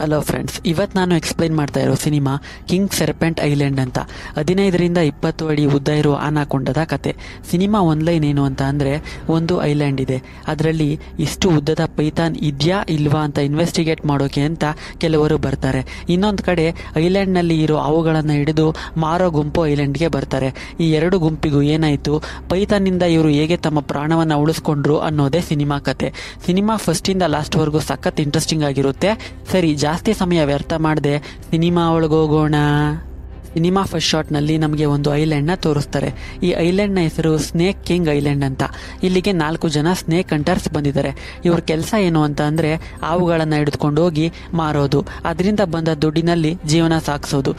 hello friends ಇವತ್ತು ನಾನು explain ಮಾಡ್ತಾ ಇರೋ ಸಿನಿಮಾ ಕಿಂಗ್ ಸೆರ್ಪೆಂಟ್ ಐಲ್ಯಾಂಡ್ ಅಂತ ಹದಿನೈದರಿಂದ ಇಪ್ಪತ್ತು ಅಡಿ ಉದ್ದ ಇರೋ ಆನಾಕೊಂಡದ ಕತೆ ಸಿನಿಮಾ ಒನ್ಲೈನ್ ಏನು ಅಂತ ಅಂದರೆ ಒಂದು ಐಲ್ಯಾಂಡ್ ಇದೆ ಅದರಲ್ಲಿ ಇಷ್ಟು ಉದ್ದದ ಪೈಥಾನ್ ಇದೆಯಾ ಇಲ್ವಾ ಅಂತ ಇನ್ವೆಸ್ಟಿಗೇಟ್ ಮಾಡೋಕೆ ಅಂತ ಕೆಲವರು ಬರ್ತಾರೆ ಇನ್ನೊಂದು ಕಡೆ ಐಲ್ಯಾಂಡ್ನಲ್ಲಿ ಇರೋ ಅವುಗಳನ್ನು ಹಿಡಿದು ಮಾರೋ ಗುಂಪು ಐಲ್ಯಾಂಡ್ಗೆ ಬರ್ತಾರೆ ಈ ಎರಡು ಗುಂಪಿಗೂ ಏನಾಯಿತು ಪೈಥಾನ್ನಿಂದ ಇವರು ಹೇಗೆ ತಮ್ಮ ಪ್ರಾಣವನ್ನು ಉಳಿಸ್ಕೊಂಡ್ರು ಅನ್ನೋದೇ ಸಿನಿಮಾ ಕತೆ ಸಿನಿಮಾ ಫಸ್ಟಿಂದ ಲಾಸ್ಟ್ವರೆಗೂ ಸಖತ್ ಇಂಟ್ರೆಸ್ಟಿಂಗ್ ಆಗಿರುತ್ತೆ ಸರಿ ಜಾಸ್ತಿ ಸಮಯ ವ್ಯರ್ಥ ಮಾಡದೆ ಸಿನಿಮಾ ಒಳಗೋಗೋಣ ಹೋಗೋಣ ಸಿನಿಮಾ ಫಸ್ಟ್ ಶಾಟ್ನಲ್ಲಿ ನಮಗೆ ಒಂದು ಐಲ್ಯಾಂಡ್ನ ತೋರಿಸ್ತಾರೆ ಈ ಐಲ್ಯಾಂಡ್ನ ಹೆಸರು ಸ್ನೇಕ್ ಕಿಂಗ್ ಐಲ್ಯಾಂಡ್ ಅಂತ ಇಲ್ಲಿಗೆ ನಾಲ್ಕು ಜನ ಸ್ನೇಕ್ ಹಂಟರ್ಸ್ ಬಂದಿದ್ದಾರೆ ಇವ್ರ ಕೆಲಸ ಏನು ಅಂತ ಅಂದರೆ ಆವುಗಳನ್ನು ಹಿಡಿದುಕೊಂಡು ಹೋಗಿ ಮಾರೋದು ಅದರಿಂದ ಬಂದ ದುಡ್ಡಿನಲ್ಲಿ ಜೀವನ ಸಾಗಿಸೋದು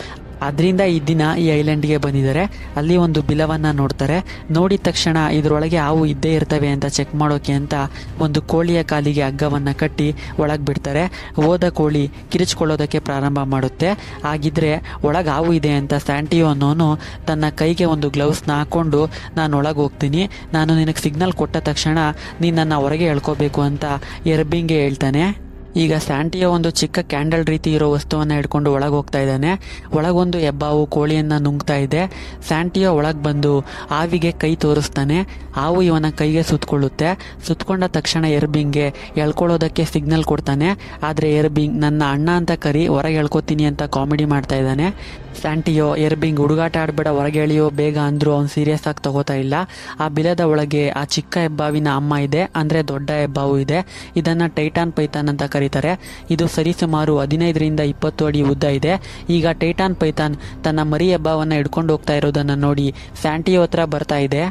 ಅದರಿಂದ ಈ ದಿನ ಈ ಐಲ್ಯಾಂಡ್ಗೆ ಬಂದಿದ್ದಾರೆ ಅಲ್ಲಿ ಒಂದು ಬಿಲವನ್ನು ನೋಡ್ತಾರೆ ನೋಡಿದ ತಕ್ಷಣ ಇದರೊಳಗೆ ಹಾವು ಇದ್ದೇ ಇರ್ತವೆ ಅಂತ ಚೆಕ್ ಮಾಡೋಕೆ ಅಂತ ಒಂದು ಕೋಳಿಯ ಕಾಲಿಗೆ ಹಗ್ಗವನ್ನು ಕಟ್ಟಿ ಒಳಗೆ ಬಿಡ್ತಾರೆ ಹೋದ ಕೋಳಿ ಕಿರಿಚ್ಕೊಳ್ಳೋದಕ್ಕೆ ಪ್ರಾರಂಭ ಮಾಡುತ್ತೆ ಹಾಗಿದ್ರೆ ಒಳಗೆ ಹಾವು ಇದೆ ಅಂತ ಸ್ಯಾಂಟಿಯೋ ಅನ್ನೋನು ತನ್ನ ಕೈಗೆ ಒಂದು ಗ್ಲೌಸ್ನ ಹಾಕ್ಕೊಂಡು ನಾನು ಒಳಗೆ ಹೋಗ್ತೀನಿ ನಾನು ನಿನಗೆ ಸಿಗ್ನಲ್ ಕೊಟ್ಟ ತಕ್ಷಣ ನೀನು ನನ್ನ ಹೊರಗೆ ಎಳ್ಕೋಬೇಕು ಅಂತ ಎರ್ಬಿಂಗೆ ಹೇಳ್ತಾನೆ ಈಗ ಸ್ಯಾಂಟಿಯ ಒಂದು ಚಿಕ್ಕ ಕ್ಯಾಂಡಲ್ ರೀತಿ ಇರೋ ವಸ್ತುವನ್ನ ಹಿಡ್ಕೊಂಡು ಒಳಗೆ ಹೋಗ್ತಾ ಇದ್ದಾನೆ ಒಳಗೊಂದು ಹೆಬ್ಬಾವು ಕೋಳಿಯನ್ನ ನುಂಗ್ತಾ ಇದೆ ಸ್ಯಾಂಟಿಯ ಒಳಗೆ ಬಂದು ಆವಿಗೆ ಕೈ ತೋರಿಸ್ತಾನೆ ಹಾವು ಇವನ ಕೈಗೆ ಸುತ್ತಕೊಳ್ಳುತ್ತೆ ಸುತ್ತಕೊಂಡ ತಕ್ಷಣ ಎರ್ಬಿಂಗ್ಗೆ ಎಳ್ಕೊಳ್ಳೋದಕ್ಕೆ ಸಿಗ್ನಲ್ ಕೊಡ್ತಾನೆ ಆದ್ರೆ ಎರ್ಬಿಂಗ್ ನನ್ನ ಅಣ್ಣ ಅಂತ ಕರಿ ಹೊರಗೆ ಎಳ್ಕೊತೀನಿ ಅಂತ ಕಾಮಿಡಿ ಮಾಡ್ತಾ ಇದ್ದಾನೆ ಸ್ಯಾಂಟಿಯೋ ಎರ್ಬಿಂಗ್ ಹುಡುಗಾಟ ಆಡ್ಬೇಡ ಹೊರಗೆ ಎಳೆಯೋ ಬೇಗ ಅಂದ್ರು ಅವ್ನು ಸೀರಿಯಸ್ ಆಗಿ ತಗೋತಾ ಇಲ್ಲ ಆ ಬಿಲದ ಒಳಗೆ ಆ ಚಿಕ್ಕ ಹೆಬ್ಬಾವಿನ ಅಮ್ಮ ಇದೆ ಅಂದ್ರೆ ದೊಡ್ಡ ಹೆಬ್ಬಾವು ಇದೆ ಇದನ್ನ ಟೈಟಾನ್ ಪೈತಾನ್ ಅಂತ ಕರಿ ಕರೀತಾರೆ ಇದು ಸರಿಸುಮಾರು ಹದಿನೈದರಿಂದ ಇಪ್ಪತ್ತು ಅಡಿ ಉದ್ದ ಇದೆ ಈಗ ಟೈಟಾನ್ ಪೈಥಾನ್ ತನ್ನ ಮರಿ ಹಬ್ಬವನ್ನು ಹಿಡ್ಕೊಂಡು ಹೋಗ್ತಾ ಇರೋದನ್ನು ನೋಡಿ ಸ್ಯಾಂಟಿಯೋ ಹತ್ರ ಬರ್ತಾ ಇದೆ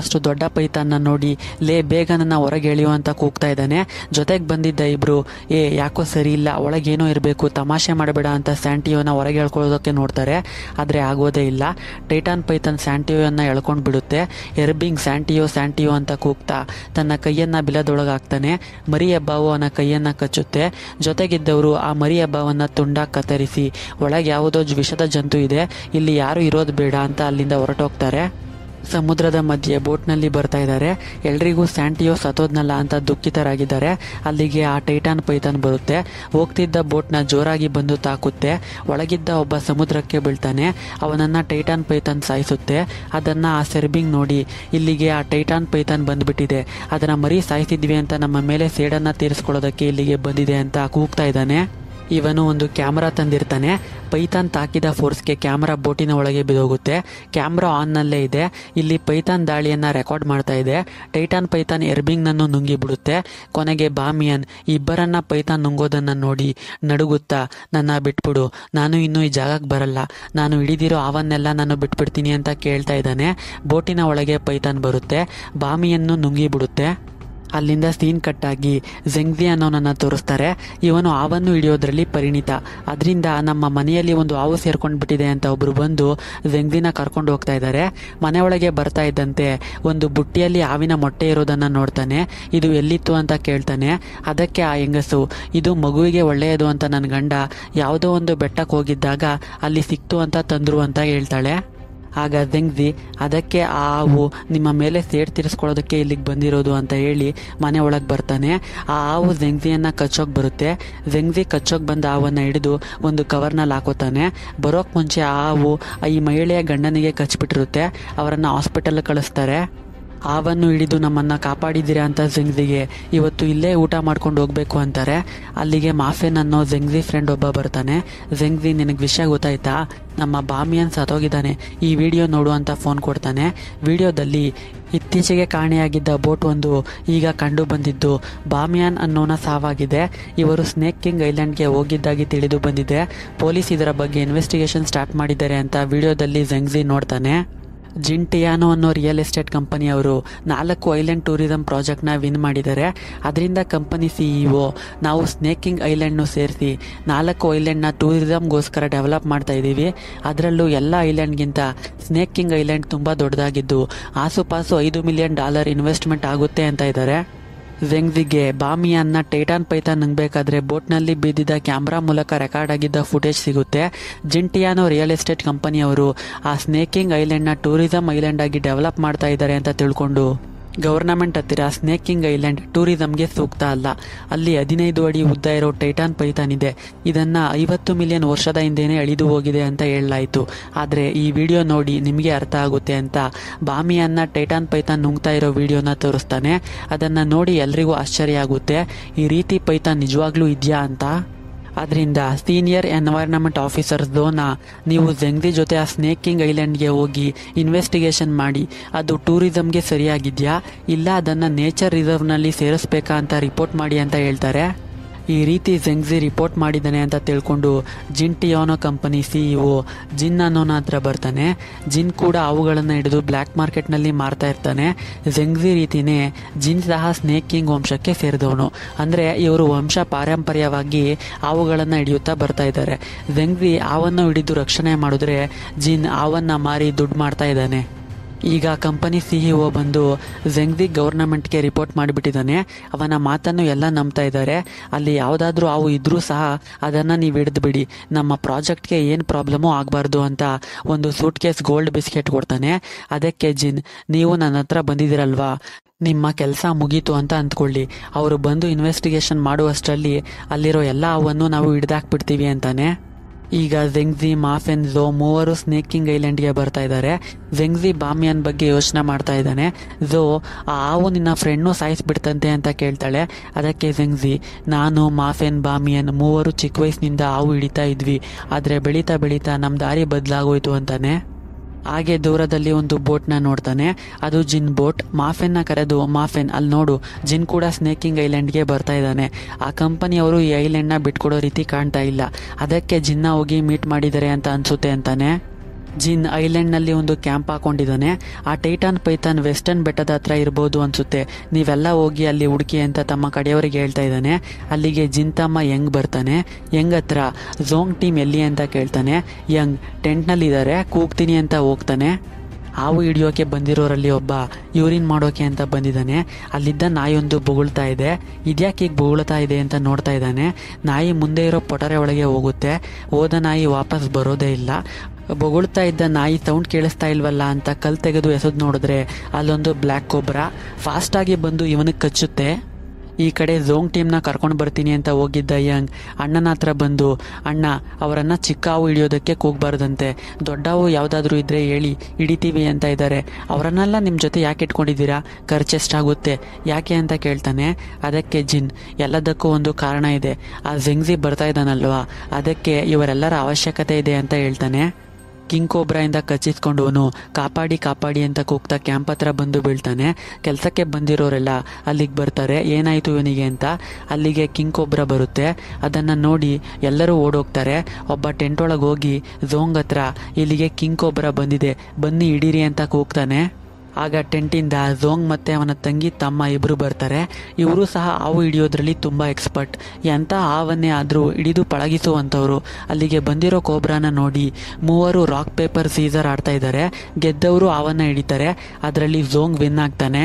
ಅಷ್ಟು ದೊಡ್ಡ ಪೈತಾನ ನೋಡಿ ಲೇ ಬೇಗ ನನ್ನ ಹೊರಗೆ ಅಂತ ಕೂಗ್ತಾ ಇದ್ದಾನೆ ಜೊತೆಗೆ ಬಂದಿದ್ದ ಇಬ್ರು ಏ ಯಾಕೋ ಸರಿ ಇಲ್ಲ ಒಳಗೇನೋ ಇರಬೇಕು ತಮಾಷೆ ಮಾಡಬೇಡ ಅಂತ ಸ್ಯಾಂಟಿಯೋನ ಹೊರಗೆ ಎಳ್ಕೊಳ್ಳೋದಕ್ಕೆ ನೋಡ್ತಾರೆ ಆದರೆ ಆಗೋದೇ ಇಲ್ಲ ಟೈಟಾನ್ ಪೈತನ್ ಸ್ಯಾಂಟಿಯೋನ ಎಳ್ಕೊಂಡು ಬಿಡುತ್ತೆ ಎರ್ಬಿಂಗ್ ಸ್ಯಾಂಟಿಯೋ ಸ್ಯಾಂಟಿಯೋ ಅಂತ ಕೂಗ್ತಾ ತನ್ನ ಕೈಯನ್ನು ಬಿಲದೊಳಗಾಗ್ತಾನೆ ಮರಿ ಹಬ್ಬವು ಅವನ ಕೈಯನ್ನು ಕಚ್ಚುತ್ತೆ ಜೊತೆಗಿದ್ದವರು ಆ ಮರಿ ಹಬ್ಬವನ್ನು ತುಂಡ ಕತ್ತರಿಸಿ ಒಳಗೆ ಯಾವುದೋ ವಿಷದ ಜಂತು ಇದೆ ಇಲ್ಲಿ ಯಾರು ಇರೋದು ಬೇಡ ಅಂತ ಅಲ್ಲಿಂದ ಹೊರಟೋಗ್ತಾರೆ ಸಮುದ್ರದ ಮಧ್ಯೆ ಬೋಟ್ನಲ್ಲಿ ಬರ್ತಾ ಇದ್ದಾರೆ ಎಲ್ರಿಗೂ ಸ್ಯಾಂಟಿಯೋ ಸತೋದ್ನಲ್ಲ ಅಂತ ದುಃಖಿತರಾಗಿದ್ದಾರೆ ಅಲ್ಲಿಗೆ ಆ ಟೈಟಾನ್ ಪೈತಾನ್ ಬರುತ್ತೆ ಹೋಗ್ತಿದ್ದ ಬೋಟ್ನ ಜೋರಾಗಿ ಬಂದು ತಾಕುತ್ತೆ ಒಳಗಿದ್ದ ಒಬ್ಬ ಸಮುದ್ರಕ್ಕೆ ಬೀಳ್ತಾನೆ ಅವನನ್ನ ಟೈಟಾನ್ ಪೈತಾನ್ ಸಾಯಿಸುತ್ತೆ ಅದನ್ನ ಆ ಸೆರ್ಬಿಂಗ್ ನೋಡಿ ಇಲ್ಲಿಗೆ ಆ ಟೈಟಾನ್ ಪೈತಾನ್ ಬಂದ್ಬಿಟ್ಟಿದೆ ಅದನ್ನ ಮರಿ ಸಾಯಿಸಿದ್ವಿ ಅಂತ ನಮ್ಮ ಮೇಲೆ ಸೇಡನ್ನ ತೀರಿಸ್ಕೊಳ್ಳೋದಕ್ಕೆ ಇಲ್ಲಿಗೆ ಬಂದಿದೆ ಅಂತ ಕೂಗ್ತಾ ಇದ್ದಾನೆ ಇವನು ಒಂದು ಕ್ಯಾಮ್ರಾ ತಂದಿರ್ತಾನೆ ಪೈಥಾನ್ ತಾಕಿದ ಫೋರ್ಸ್ಗೆ ಕ್ಯಾಮ್ರಾ ಬೋಟಿನ ಒಳಗೆ ಬಿದೋಗುತ್ತೆ ಕ್ಯಾಮ್ರಾ ಆನ್ನಲ್ಲೇ ಇದೆ ಇಲ್ಲಿ ಪೈಥಾನ್ ದಾಳಿಯನ್ನು ರೆಕಾರ್ಡ್ ಮಾಡ್ತಾ ಇದೆ ಟೈಟಾನ್ ಪೈಥಾನ್ ಎರ್ಬಿಂಗ್ನನ್ನು ಬಿಡುತ್ತೆ ಕೊನೆಗೆ ಬಾಮಿಯನ್ ಇಬ್ಬರನ್ನ ಪೈಥಾನ್ ನುಂಗೋದನ್ನು ನೋಡಿ ನಡುಗುತ್ತಾ ನನ್ನ ಬಿಟ್ಬಿಡು ನಾನು ಇನ್ನೂ ಈ ಜಾಗಕ್ಕೆ ಬರಲ್ಲ ನಾನು ಹಿಡಿದಿರೋ ಆವನ್ನೆಲ್ಲ ನಾನು ಬಿಟ್ಬಿಡ್ತೀನಿ ಅಂತ ಕೇಳ್ತಾ ಇದ್ದಾನೆ ಬೋಟಿನ ಒಳಗೆ ಪೈಥಾನ್ ಬರುತ್ತೆ ಬಾಮಿಯನ್ನು ಬಿಡುತ್ತೆ ಅಲ್ಲಿಂದ ಸೀನ್ ಕಟ್ಟಾಗಿ ಜೆಂಗ್ಜಿ ಅನ್ನೋನನ್ನ ತೋರಿಸ್ತಾರೆ ಇವನು ಹಾವನ್ನು ಹಿಡಿಯೋದ್ರಲ್ಲಿ ಪರಿಣಿತ ಅದರಿಂದ ನಮ್ಮ ಮನೆಯಲ್ಲಿ ಒಂದು ಹಾವು ಸೇರ್ಕೊಂಡು ಬಿಟ್ಟಿದೆ ಅಂತ ಒಬ್ಬರು ಬಂದು ಜೆಂಗ್ಜಿನ ಕರ್ಕೊಂಡು ಹೋಗ್ತಾ ಇದ್ದಾರೆ ಮನೆಯೊಳಗೆ ಬರ್ತಾ ಇದ್ದಂತೆ ಒಂದು ಬುಟ್ಟಿಯಲ್ಲಿ ಹಾವಿನ ಮೊಟ್ಟೆ ಇರೋದನ್ನ ನೋಡ್ತಾನೆ ಇದು ಎಲ್ಲಿತ್ತು ಅಂತ ಕೇಳ್ತಾನೆ ಅದಕ್ಕೆ ಆ ಹೆಂಗಸು ಇದು ಮಗುವಿಗೆ ಒಳ್ಳೆಯದು ಅಂತ ನನ್ನ ಗಂಡ ಯಾವುದೋ ಒಂದು ಬೆಟ್ಟಕ್ಕೆ ಹೋಗಿದ್ದಾಗ ಅಲ್ಲಿ ಸಿಕ್ತು ಅಂತ ತಂದರು ಅಂತ ಹೇಳ್ತಾಳೆ ಆಗ ದೆಂಗ್ದಿ ಅದಕ್ಕೆ ಆ ಹಾವು ನಿಮ್ಮ ಮೇಲೆ ಸೇಡ್ ತೀರಿಸ್ಕೊಳ್ಳೋದಕ್ಕೆ ಇಲ್ಲಿಗೆ ಬಂದಿರೋದು ಅಂತ ಹೇಳಿ ಮನೆ ಒಳಗೆ ಬರ್ತಾನೆ ಆ ಹಾವು ದೆಂಗ್ದಿಯನ್ನು ಕಚ್ಚೋಕೆ ಬರುತ್ತೆ ದೆಂಗ್ದಿ ಕಚ್ಚೋಕೆ ಬಂದ ಹಾವನ್ನು ಹಿಡಿದು ಒಂದು ಕವರ್ನಲ್ಲಿ ಹಾಕೋತಾನೆ ಬರೋಕ್ಕೆ ಮುಂಚೆ ಆ ಹಾವು ಈ ಮಹಿಳೆಯ ಗಂಡನಿಗೆ ಕಚ್ಚಿಬಿಟ್ಟಿರುತ್ತೆ ಅವರನ್ನು ಹಾಸ್ಪಿಟಲ್ಗೆ ಕಳಿಸ್ತಾರೆ ಹಾವನ್ನು ಹಿಡಿದು ನಮ್ಮನ್ನ ಕಾಪಾಡಿದಿರ ಅಂತ ಜಂಗ್ಜಿಗೆ ಇವತ್ತು ಇಲ್ಲೇ ಊಟ ಮಾಡ್ಕೊಂಡು ಹೋಗ್ಬೇಕು ಅಂತಾರೆ ಅಲ್ಲಿಗೆ ಮಾಫೆನ್ ಅನ್ನೋ ಜಂಗ್ಜಿ ಫ್ರೆಂಡ್ ಒಬ್ಬ ಬರ್ತಾನೆ ಜಂಗ್ಜಿ ನಿನಗೆ ವಿಷಯ ಗೊತ್ತಾಯ್ತಾ ನಮ್ಮ ಬಾಮಿಯನ್ ಸತ್ತೋಗಿದ್ದಾನೆ ಈ ವಿಡಿಯೋ ನೋಡು ಅಂತ ಫೋನ್ ಕೊಡ್ತಾನೆ ವಿಡಿಯೋದಲ್ಲಿ ಇತ್ತೀಚೆಗೆ ಕಾಣೆಯಾಗಿದ್ದ ಬೋಟ್ ಒಂದು ಈಗ ಕಂಡು ಬಂದಿದ್ದು ಬಾಮಿಯಾನ್ ಅನ್ನೋನ ಸಾವಾಗಿದೆ ಇವರು ಸ್ನೇಕ್ ಕಿಂಗ್ ಐಲ್ಯಾಂಡ್ಗೆ ಹೋಗಿದ್ದಾಗಿ ತಿಳಿದು ಬಂದಿದೆ ಪೊಲೀಸ್ ಇದರ ಬಗ್ಗೆ ಇನ್ವೆಸ್ಟಿಗೇಷನ್ ಸ್ಟಾರ್ಟ್ ಮಾಡಿದ್ದಾರೆ ಅಂತ ವಿಡಿಯೋದಲ್ಲಿ ಜಂಗ್ಜಿ ನೋಡ್ತಾನೆ ಜಿಂಟಿಯಾನೋ ಅನ್ನೋ ರಿಯಲ್ ಎಸ್ಟೇಟ್ ಕಂಪನಿ ಅವರು ನಾಲ್ಕು ಐಲ್ಯಾಂಡ್ ಟೂರಿಸಂ ಪ್ರಾಜೆಕ್ಟ್ನ ವಿನ್ ಮಾಡಿದ್ದಾರೆ ಅದರಿಂದ ಕಂಪನಿ ಸಿಇಒ ನಾವು ಸ್ನೇಕಿಂಗ್ ಐಲ್ಯಾಂಡ್ನು ಸೇರಿಸಿ ನಾಲ್ಕು ಐಲ್ಯಾಂಡ್ನ ಟೂರಿಸಂಗೋಸ್ಕರ ಡೆವಲಪ್ ಮಾಡ್ತಾ ಇದ್ದೀವಿ ಅದರಲ್ಲೂ ಎಲ್ಲ ಐಲ್ಯಾಂಡ್ಗಿಂತ ಸ್ನೇಕಿಂಗ್ ಐಲ್ಯಾಂಡ್ ತುಂಬ ದೊಡ್ಡದಾಗಿದ್ದು ಆಸುಪಾಸು ಐದು ಮಿಲಿಯನ್ ಡಾಲರ್ ಇನ್ವೆಸ್ಟ್ಮೆಂಟ್ ಆಗುತ್ತೆ ಅಂತ ಇದ್ದಾರೆ ವೆಂಗ್ವಿಗೆ ಬಾಮಿಯನ್ನ ಟೈಟಾನ್ ಪೈತ ನುಂಗಬೇಕಾದ್ರೆ ಬೋಟ್ನಲ್ಲಿ ಬಿದ್ದಿದ್ದ ಕ್ಯಾಮ್ರಾ ಮೂಲಕ ರೆಕಾರ್ಡ್ ಆಗಿದ್ದ ಫುಟೇಜ್ ಸಿಗುತ್ತೆ ಜಿಂಟಿಯಾನೋ ರಿಯಲ್ ಎಸ್ಟೇಟ್ ಕಂಪನಿಯವರು ಆ ಸ್ನೇಕಿಂಗ್ ಐಲ್ಯಾಂಡ್ನ ಟೂರಿಸಂ ಐಲ್ಯಾಂಡ್ ಆಗಿ ಡೆವಲಪ್ ಮಾಡ್ತಾ ಇದ್ದಾರೆ ಅಂತ ತಿಳ್ಕೊಂಡು ಗವರ್ನಮೆಂಟ್ ಹತ್ತಿರ ಸ್ನೇಕಿಂಗ್ ಐಲ್ಯಾಂಡ್ ಟೂರಿಸಂಗೆ ಸೂಕ್ತ ಅಲ್ಲ ಅಲ್ಲಿ ಹದಿನೈದು ಅಡಿ ಉದ್ದ ಇರೋ ಟೈಟಾನ್ ಪೈಥಾನ್ ಇದೆ ಇದನ್ನು ಐವತ್ತು ಮಿಲಿಯನ್ ವರ್ಷದ ಹಿಂದೆಯೇ ಅಳಿದು ಹೋಗಿದೆ ಅಂತ ಹೇಳಲಾಯಿತು ಆದರೆ ಈ ವಿಡಿಯೋ ನೋಡಿ ನಿಮಗೆ ಅರ್ಥ ಆಗುತ್ತೆ ಅಂತ ಬಾಮಿಯನ್ನ ಟೈಟಾನ್ ಪೈಥಾನ್ ನುಂಗ್ತಾ ಇರೋ ವಿಡಿಯೋನ ತೋರಿಸ್ತಾನೆ ಅದನ್ನು ನೋಡಿ ಎಲ್ರಿಗೂ ಆಶ್ಚರ್ಯ ಆಗುತ್ತೆ ಈ ರೀತಿ ಪೈಥಾನ್ ನಿಜವಾಗ್ಲೂ ಇದೆಯಾ ಅಂತ ಆದ್ರಿಂದ ಸೀನಿಯರ್ ಎನ್ವೈರ್ನ್ಮೆಂಟ್ ಆಫೀಸರ್ ಝೋನಾ ನೀವು ಜಂಗ್ದಿ ಜೊತೆ ಆ ಸ್ನೇಕ್ ಕಿಂಗ್ ಐಲ್ಯಾಂಡ್ಗೆ ಹೋಗಿ ಇನ್ವೆಸ್ಟಿಗೇಷನ್ ಮಾಡಿ ಅದು ಟೂರಿಸಮ್ಗೆ ಸರಿಯಾಗಿದೆಯಾ ಇಲ್ಲ ಅದನ್ನು ನೇಚರ್ ರಿಸರ್ವ್ನಲ್ಲಿ ಸೇರಿಸ್ಬೇಕಾ ಅಂತ ರಿಪೋರ್ಟ್ ಮಾಡಿ ಅಂತ ಹೇಳ್ತಾರೆ ಈ ರೀತಿ ಜೆಂಗ್ಜಿ ರಿಪೋರ್ಟ್ ಮಾಡಿದ್ದಾನೆ ಅಂತ ತಿಳ್ಕೊಂಡು ಜಿನ್ ಟಿಯೋನೋ ಕಂಪನಿ ಸಿಇಒ ಜಿನ್ ಅನ್ನೋನ ಹತ್ರ ಬರ್ತಾನೆ ಜಿನ್ ಕೂಡ ಅವುಗಳನ್ನು ಹಿಡಿದು ಬ್ಲ್ಯಾಕ್ ಮಾರ್ಕೆಟ್ನಲ್ಲಿ ಮಾರ್ತಾ ಇರ್ತಾನೆ ಜೆಂಗ್ಜಿ ರೀತಿಯೇ ಜಿನ್ ಸಹ ಸ್ನೇಕ್ ಕಿಂಗ್ ವಂಶಕ್ಕೆ ಸೇರಿದವನು ಅಂದರೆ ಇವರು ವಂಶ ಪಾರಂಪರ್ಯವಾಗಿ ಹಾವುಗಳನ್ನು ಹಿಡಿಯುತ್ತಾ ಬರ್ತಾ ಇದ್ದಾರೆ ಜೆಂಗ್ಜಿ ಹಾವನ್ನು ಹಿಡಿದು ರಕ್ಷಣೆ ಮಾಡಿದ್ರೆ ಜಿನ್ ಆವನ್ನ ಮಾರಿ ದುಡ್ಡು ಮಾಡ್ತಾ ಇದ್ದಾನೆ ಈಗ ಕಂಪನಿ ಸಿಇಒ e ಬಂದು ಝೆಂಗ್ದಿ ಗೌರ್ನಮೆಂಟ್ಗೆ ರಿಪೋರ್ಟ್ ಮಾಡಿಬಿಟ್ಟಿದ್ದಾನೆ ಅವನ ಮಾತನ್ನು ಎಲ್ಲ ನಂಬ್ತಾ ಇದ್ದಾರೆ ಅಲ್ಲಿ ಯಾವುದಾದ್ರೂ ಅವು ಇದ್ರೂ ಸಹ ಅದನ್ನು ನೀವು ಹಿಡಿದು ಬಿಡಿ ನಮ್ಮ ಪ್ರಾಜೆಕ್ಟ್ಗೆ ಏನು ಪ್ರಾಬ್ಲಮು ಆಗಬಾರ್ದು ಅಂತ ಒಂದು ಸೂಟ್ ಕೇಸ್ ಗೋಲ್ಡ್ ಬಿಸ್ಕೆಟ್ ಕೊಡ್ತಾನೆ ಅದಕ್ಕೆ ಜಿನ್ ನೀವು ನನ್ನ ಹತ್ರ ಬಂದಿದ್ದೀರಲ್ವಾ ನಿಮ್ಮ ಕೆಲಸ ಮುಗೀತು ಅಂತ ಅಂದ್ಕೊಳ್ಳಿ ಅವರು ಬಂದು ಇನ್ವೆಸ್ಟಿಗೇಷನ್ ಮಾಡುವಷ್ಟರಲ್ಲಿ ಅಲ್ಲಿರೋ ಎಲ್ಲ ಹಾವನ್ನು ನಾವು ಹಿಡ್ದಾಕ್ಬಿಡ್ತೀವಿ ಅಂತಾನೆ ಈಗ ವೆಂಗ್ಜಿ ಮಾಫೆನ್ ಝೋ ಮೂವರು ಸ್ನೇಕಿಂಗ್ ಕಿಂಗ್ ಐಲ್ಯಾಂಡ್ಗೆ ಬರ್ತಾ ಇದ್ದಾರೆ ವೆಂಗ್ಜಿ ಬಾಮಿಯನ್ ಬಗ್ಗೆ ಯೋಚನೆ ಮಾಡ್ತಾ ಇದ್ದಾನೆ ಝೋ ಆ ಹಾವು ನಿನ್ನ ಫ್ರೆಂಡ್ನು ಬಿಡ್ತಂತೆ ಅಂತ ಕೇಳ್ತಾಳೆ ಅದಕ್ಕೆ ಝೆಂಗ್ಝಿ ನಾನು ಮಾಫೆನ್ ಬಾಮಿಯನ್ ಮೂವರು ಚಿಕ್ಕ ವಯಸ್ಸಿನಿಂದ ಹಾವು ಹಿಡಿತಾ ಇದ್ವಿ ಆದರೆ ಬೆಳೀತಾ ಬೆಳೀತಾ ನಮ್ಮ ದಾರಿ ಬದಲಾಗೋಯ್ತು ಅಂತಾನೆ ಹಾಗೆ ದೂರದಲ್ಲಿ ಒಂದು ಬೋಟ್ನ ನೋಡ್ತಾನೆ ಅದು ಜಿನ್ ಬೋಟ್ ಮಾಫೆನ್ನ ಕರೆದು ಮಾಫೆನ್ ಅಲ್ಲಿ ನೋಡು ಜಿನ್ ಕೂಡ ಸ್ನೇಕಿಂಗ್ ಐಲ್ಯಾಂಡ್ಗೆ ಬರ್ತಾ ಇದ್ದಾನೆ ಆ ಕಂಪನಿಯವರು ಈ ಐಲ್ಯಾಂಡ್ನ ಬಿಟ್ಕೊಡೋ ರೀತಿ ಕಾಣ್ತಾ ಇಲ್ಲ ಅದಕ್ಕೆ ಜಿನ್ನ ಹೋಗಿ ಮೀಟ್ ಮಾಡಿದರೆ ಅಂತ ಅನ್ಸುತ್ತೆ ಅಂತಾನೆ ಜಿನ್ ಐಲ್ಯಾಂಡ್ನಲ್ಲಿ ಒಂದು ಕ್ಯಾಂಪ್ ಹಾಕೊಂಡಿದ್ದಾನೆ ಆ ಟೈಟಾನ್ ಪೈಥಾನ್ ವೆಸ್ಟರ್ನ್ ಬೆಟ್ಟದ ಹತ್ರ ಇರ್ಬೋದು ಅನಿಸುತ್ತೆ ನೀವೆಲ್ಲ ಹೋಗಿ ಅಲ್ಲಿ ಹುಡುಕಿ ಅಂತ ತಮ್ಮ ಕಡೆಯವರಿಗೆ ಹೇಳ್ತಾ ಇದ್ದಾನೆ ಅಲ್ಲಿಗೆ ಜಿನ್ ತಮ್ಮ ಯಂಗ್ ಬರ್ತಾನೆ ಯಂಗ್ ಹತ್ರ ಝೋಂಗ್ ಟೀಮ್ ಎಲ್ಲಿ ಅಂತ ಕೇಳ್ತಾನೆ ಯಂಗ್ ಇದ್ದಾರೆ ಕೂಗ್ತೀನಿ ಅಂತ ಹೋಗ್ತಾನೆ ಹಾವು ಹಿಡಿಯೋಕೆ ಬಂದಿರೋರಲ್ಲಿ ಒಬ್ಬ ಯೂರಿನ್ ಮಾಡೋಕೆ ಅಂತ ಬಂದಿದ್ದಾನೆ ಅಲ್ಲಿದ್ದ ನಾಯಿಯೊಂದು ಬೊಗಳ್ತಾ ಇದೆ ಇದ್ಯಾಕೆ ಈಗ ಬೊಗಳ್ತಾ ಇದೆ ಅಂತ ನೋಡ್ತಾ ಇದ್ದಾನೆ ನಾಯಿ ಮುಂದೆ ಇರೋ ಪೊಟರೆ ಒಳಗೆ ಹೋಗುತ್ತೆ ಹೋದ ನಾಯಿ ವಾಪಸ್ ಬರೋದೇ ಇಲ್ಲ ಬೊಗಳ್ತಾ ಇದ್ದ ನಾಯಿ ಸೌಂಡ್ ಕೇಳಿಸ್ತಾ ಇಲ್ವಲ್ಲ ಅಂತ ಕಲ್ ತೆಗೆದು ಎಸೆದು ನೋಡಿದ್ರೆ ಅಲ್ಲೊಂದು ಬ್ಲ್ಯಾಕ್ ಕೊಬ್ರ ಫಾಸ್ಟಾಗಿ ಬಂದು ಇವನಿಗೆ ಕಚ್ಚುತ್ತೆ ಈ ಕಡೆ ಝೋಂಗ್ ಟೀಮ್ನ ಕರ್ಕೊಂಡು ಬರ್ತೀನಿ ಅಂತ ಹೋಗಿದ್ದ ಯಂಗ್ ಅಣ್ಣನ ಹತ್ರ ಬಂದು ಅಣ್ಣ ಅವರನ್ನು ಚಿಕ್ಕಾವು ಹಿಡಿಯೋದಕ್ಕೆ ಕೂಗ್ಬಾರ್ದಂತೆ ದೊಡ್ಡವು ಯಾವುದಾದ್ರೂ ಇದ್ರೆ ಹೇಳಿ ಹಿಡಿತೀವಿ ಅಂತ ಇದ್ದಾರೆ ಅವರನ್ನೆಲ್ಲ ನಿಮ್ಮ ಜೊತೆ ಯಾಕೆ ಇಟ್ಕೊಂಡಿದ್ದೀರಾ ಖರ್ಚೆಷ್ಟಾಗುತ್ತೆ ಯಾಕೆ ಅಂತ ಕೇಳ್ತಾನೆ ಅದಕ್ಕೆ ಜಿನ್ ಎಲ್ಲದಕ್ಕೂ ಒಂದು ಕಾರಣ ಇದೆ ಆ ಝೆಂಗ್ಜಿ ಬರ್ತಾ ಇದ್ದಾನಲ್ವಾ ಅದಕ್ಕೆ ಇವರೆಲ್ಲರ ಅವಶ್ಯಕತೆ ಇದೆ ಅಂತ ಹೇಳ್ತಾನೆ ಕಿಂಗ್ ಕೋಬ್ರಾಯಿಂದ ಕಚ್ಚಿತ್ಕೊಂಡವನು ಕಾಪಾಡಿ ಕಾಪಾಡಿ ಅಂತ ಕೂಗ್ತಾ ಕ್ಯಾಂಪ್ ಹತ್ರ ಬಂದು ಬೀಳ್ತಾನೆ ಕೆಲಸಕ್ಕೆ ಬಂದಿರೋರೆಲ್ಲ ಅಲ್ಲಿಗೆ ಬರ್ತಾರೆ ಏನಾಯಿತು ಇವನಿಗೆ ಅಂತ ಅಲ್ಲಿಗೆ ಕಿಂಗ್ ಕೋಬ್ರಾ ಬರುತ್ತೆ ಅದನ್ನು ನೋಡಿ ಎಲ್ಲರೂ ಓಡೋಗ್ತಾರೆ ಒಬ್ಬ ಟೆಂಟ್ ಒಳಗೆ ಹೋಗಿ ಝೋಂಗ್ ಹತ್ರ ಇಲ್ಲಿಗೆ ಕಿಂಗ್ ಕೋಬ್ರಾ ಬಂದಿದೆ ಬನ್ನಿ ಹಿಡೀರಿ ಅಂತ ಕೂಗ್ತಾನೆ ಆಗ ಟೆಂಟಿಂದ ಝೋಂಗ್ ಮತ್ತು ಅವನ ತಂಗಿ ತಮ್ಮ ಇಬ್ಬರು ಬರ್ತಾರೆ ಇವರು ಸಹ ಹಾವು ಹಿಡಿಯೋದ್ರಲ್ಲಿ ತುಂಬ ಎಕ್ಸ್ಪರ್ಟ್ ಎಂಥ ಹಾವನ್ನೇ ಆದರೂ ಹಿಡಿದು ಪಳಗಿಸುವಂಥವ್ರು ಅಲ್ಲಿಗೆ ಬಂದಿರೋ ಕೋಬ್ರಾನ ನೋಡಿ ಮೂವರು ರಾಕ್ ಪೇಪರ್ ಸೀಸರ್ ಆಡ್ತಾ ಇದ್ದಾರೆ ಗೆದ್ದವರು ಹಾವನ್ನು ಹಿಡಿತಾರೆ ಅದರಲ್ಲಿ ಝೋಂಗ್ ವಿನ್ ಆಗ್ತಾನೆ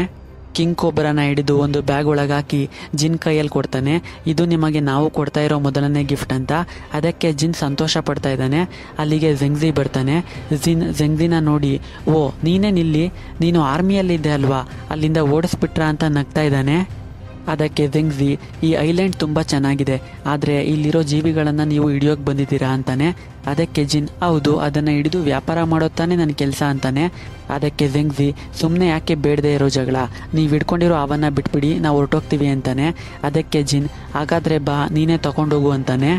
ಕಿಂಗ್ ಕೊಬ್ರನ ಹಿಡಿದು ಒಂದು ಬ್ಯಾಗ್ ಒಳಗೆ ಹಾಕಿ ಜಿನ್ ಕೈಯಲ್ಲಿ ಕೊಡ್ತಾನೆ ಇದು ನಿಮಗೆ ನಾವು ಕೊಡ್ತಾ ಇರೋ ಮೊದಲನೇ ಗಿಫ್ಟ್ ಅಂತ ಅದಕ್ಕೆ ಜಿನ್ ಸಂತೋಷ ಪಡ್ತಾ ಇದ್ದಾನೆ ಅಲ್ಲಿಗೆ ಝೆಂಗ್ಜಿ ಬರ್ತಾನೆ ಜಿನ್ ಝೆಂಗ್ಜಿನ ನೋಡಿ ಓ ನೀನೇ ನಿಲ್ಲಿ ನೀನು ಆರ್ಮಿಯಲ್ಲಿದ್ದೆ ಅಲ್ವಾ ಅಲ್ಲಿಂದ ಓಡಿಸ್ಬಿಟ್ರ ಅಂತ ನಗ್ತಾ ಇದ್ದಾನೆ ಅದಕ್ಕೆ ವ್ಯಂಗ್ಸಿ ಈ ಐಲ್ಯಾಂಡ್ ತುಂಬ ಚೆನ್ನಾಗಿದೆ ಆದರೆ ಇಲ್ಲಿರೋ ಜೀವಿಗಳನ್ನು ನೀವು ಹಿಡಿಯೋಕೆ ಬಂದಿದ್ದೀರಾ ಅಂತಾನೆ ಅದಕ್ಕೆ ಜಿನ್ ಹೌದು ಅದನ್ನು ಹಿಡಿದು ವ್ಯಾಪಾರ ಮಾಡೋತಾನೆ ನನ್ನ ಕೆಲಸ ಅಂತಾನೆ ಅದಕ್ಕೆ ಜೆಂಗ್ಝಿ ಸುಮ್ಮನೆ ಯಾಕೆ ಬೇಡದೆ ಇರೋ ಜಗಳ ನೀವು ಹಿಡ್ಕೊಂಡಿರೋ ಅವನ್ನ ಬಿಟ್ಬಿಡಿ ನಾವು ಹೊರಟೋಗ್ತೀವಿ ಅಂತಾನೆ ಅದಕ್ಕೆ ಜಿನ್ ಹಾಗಾದರೆ ಬಾ ನೀನೇ ತಗೊಂಡೋಗು ಅಂತಾನೆ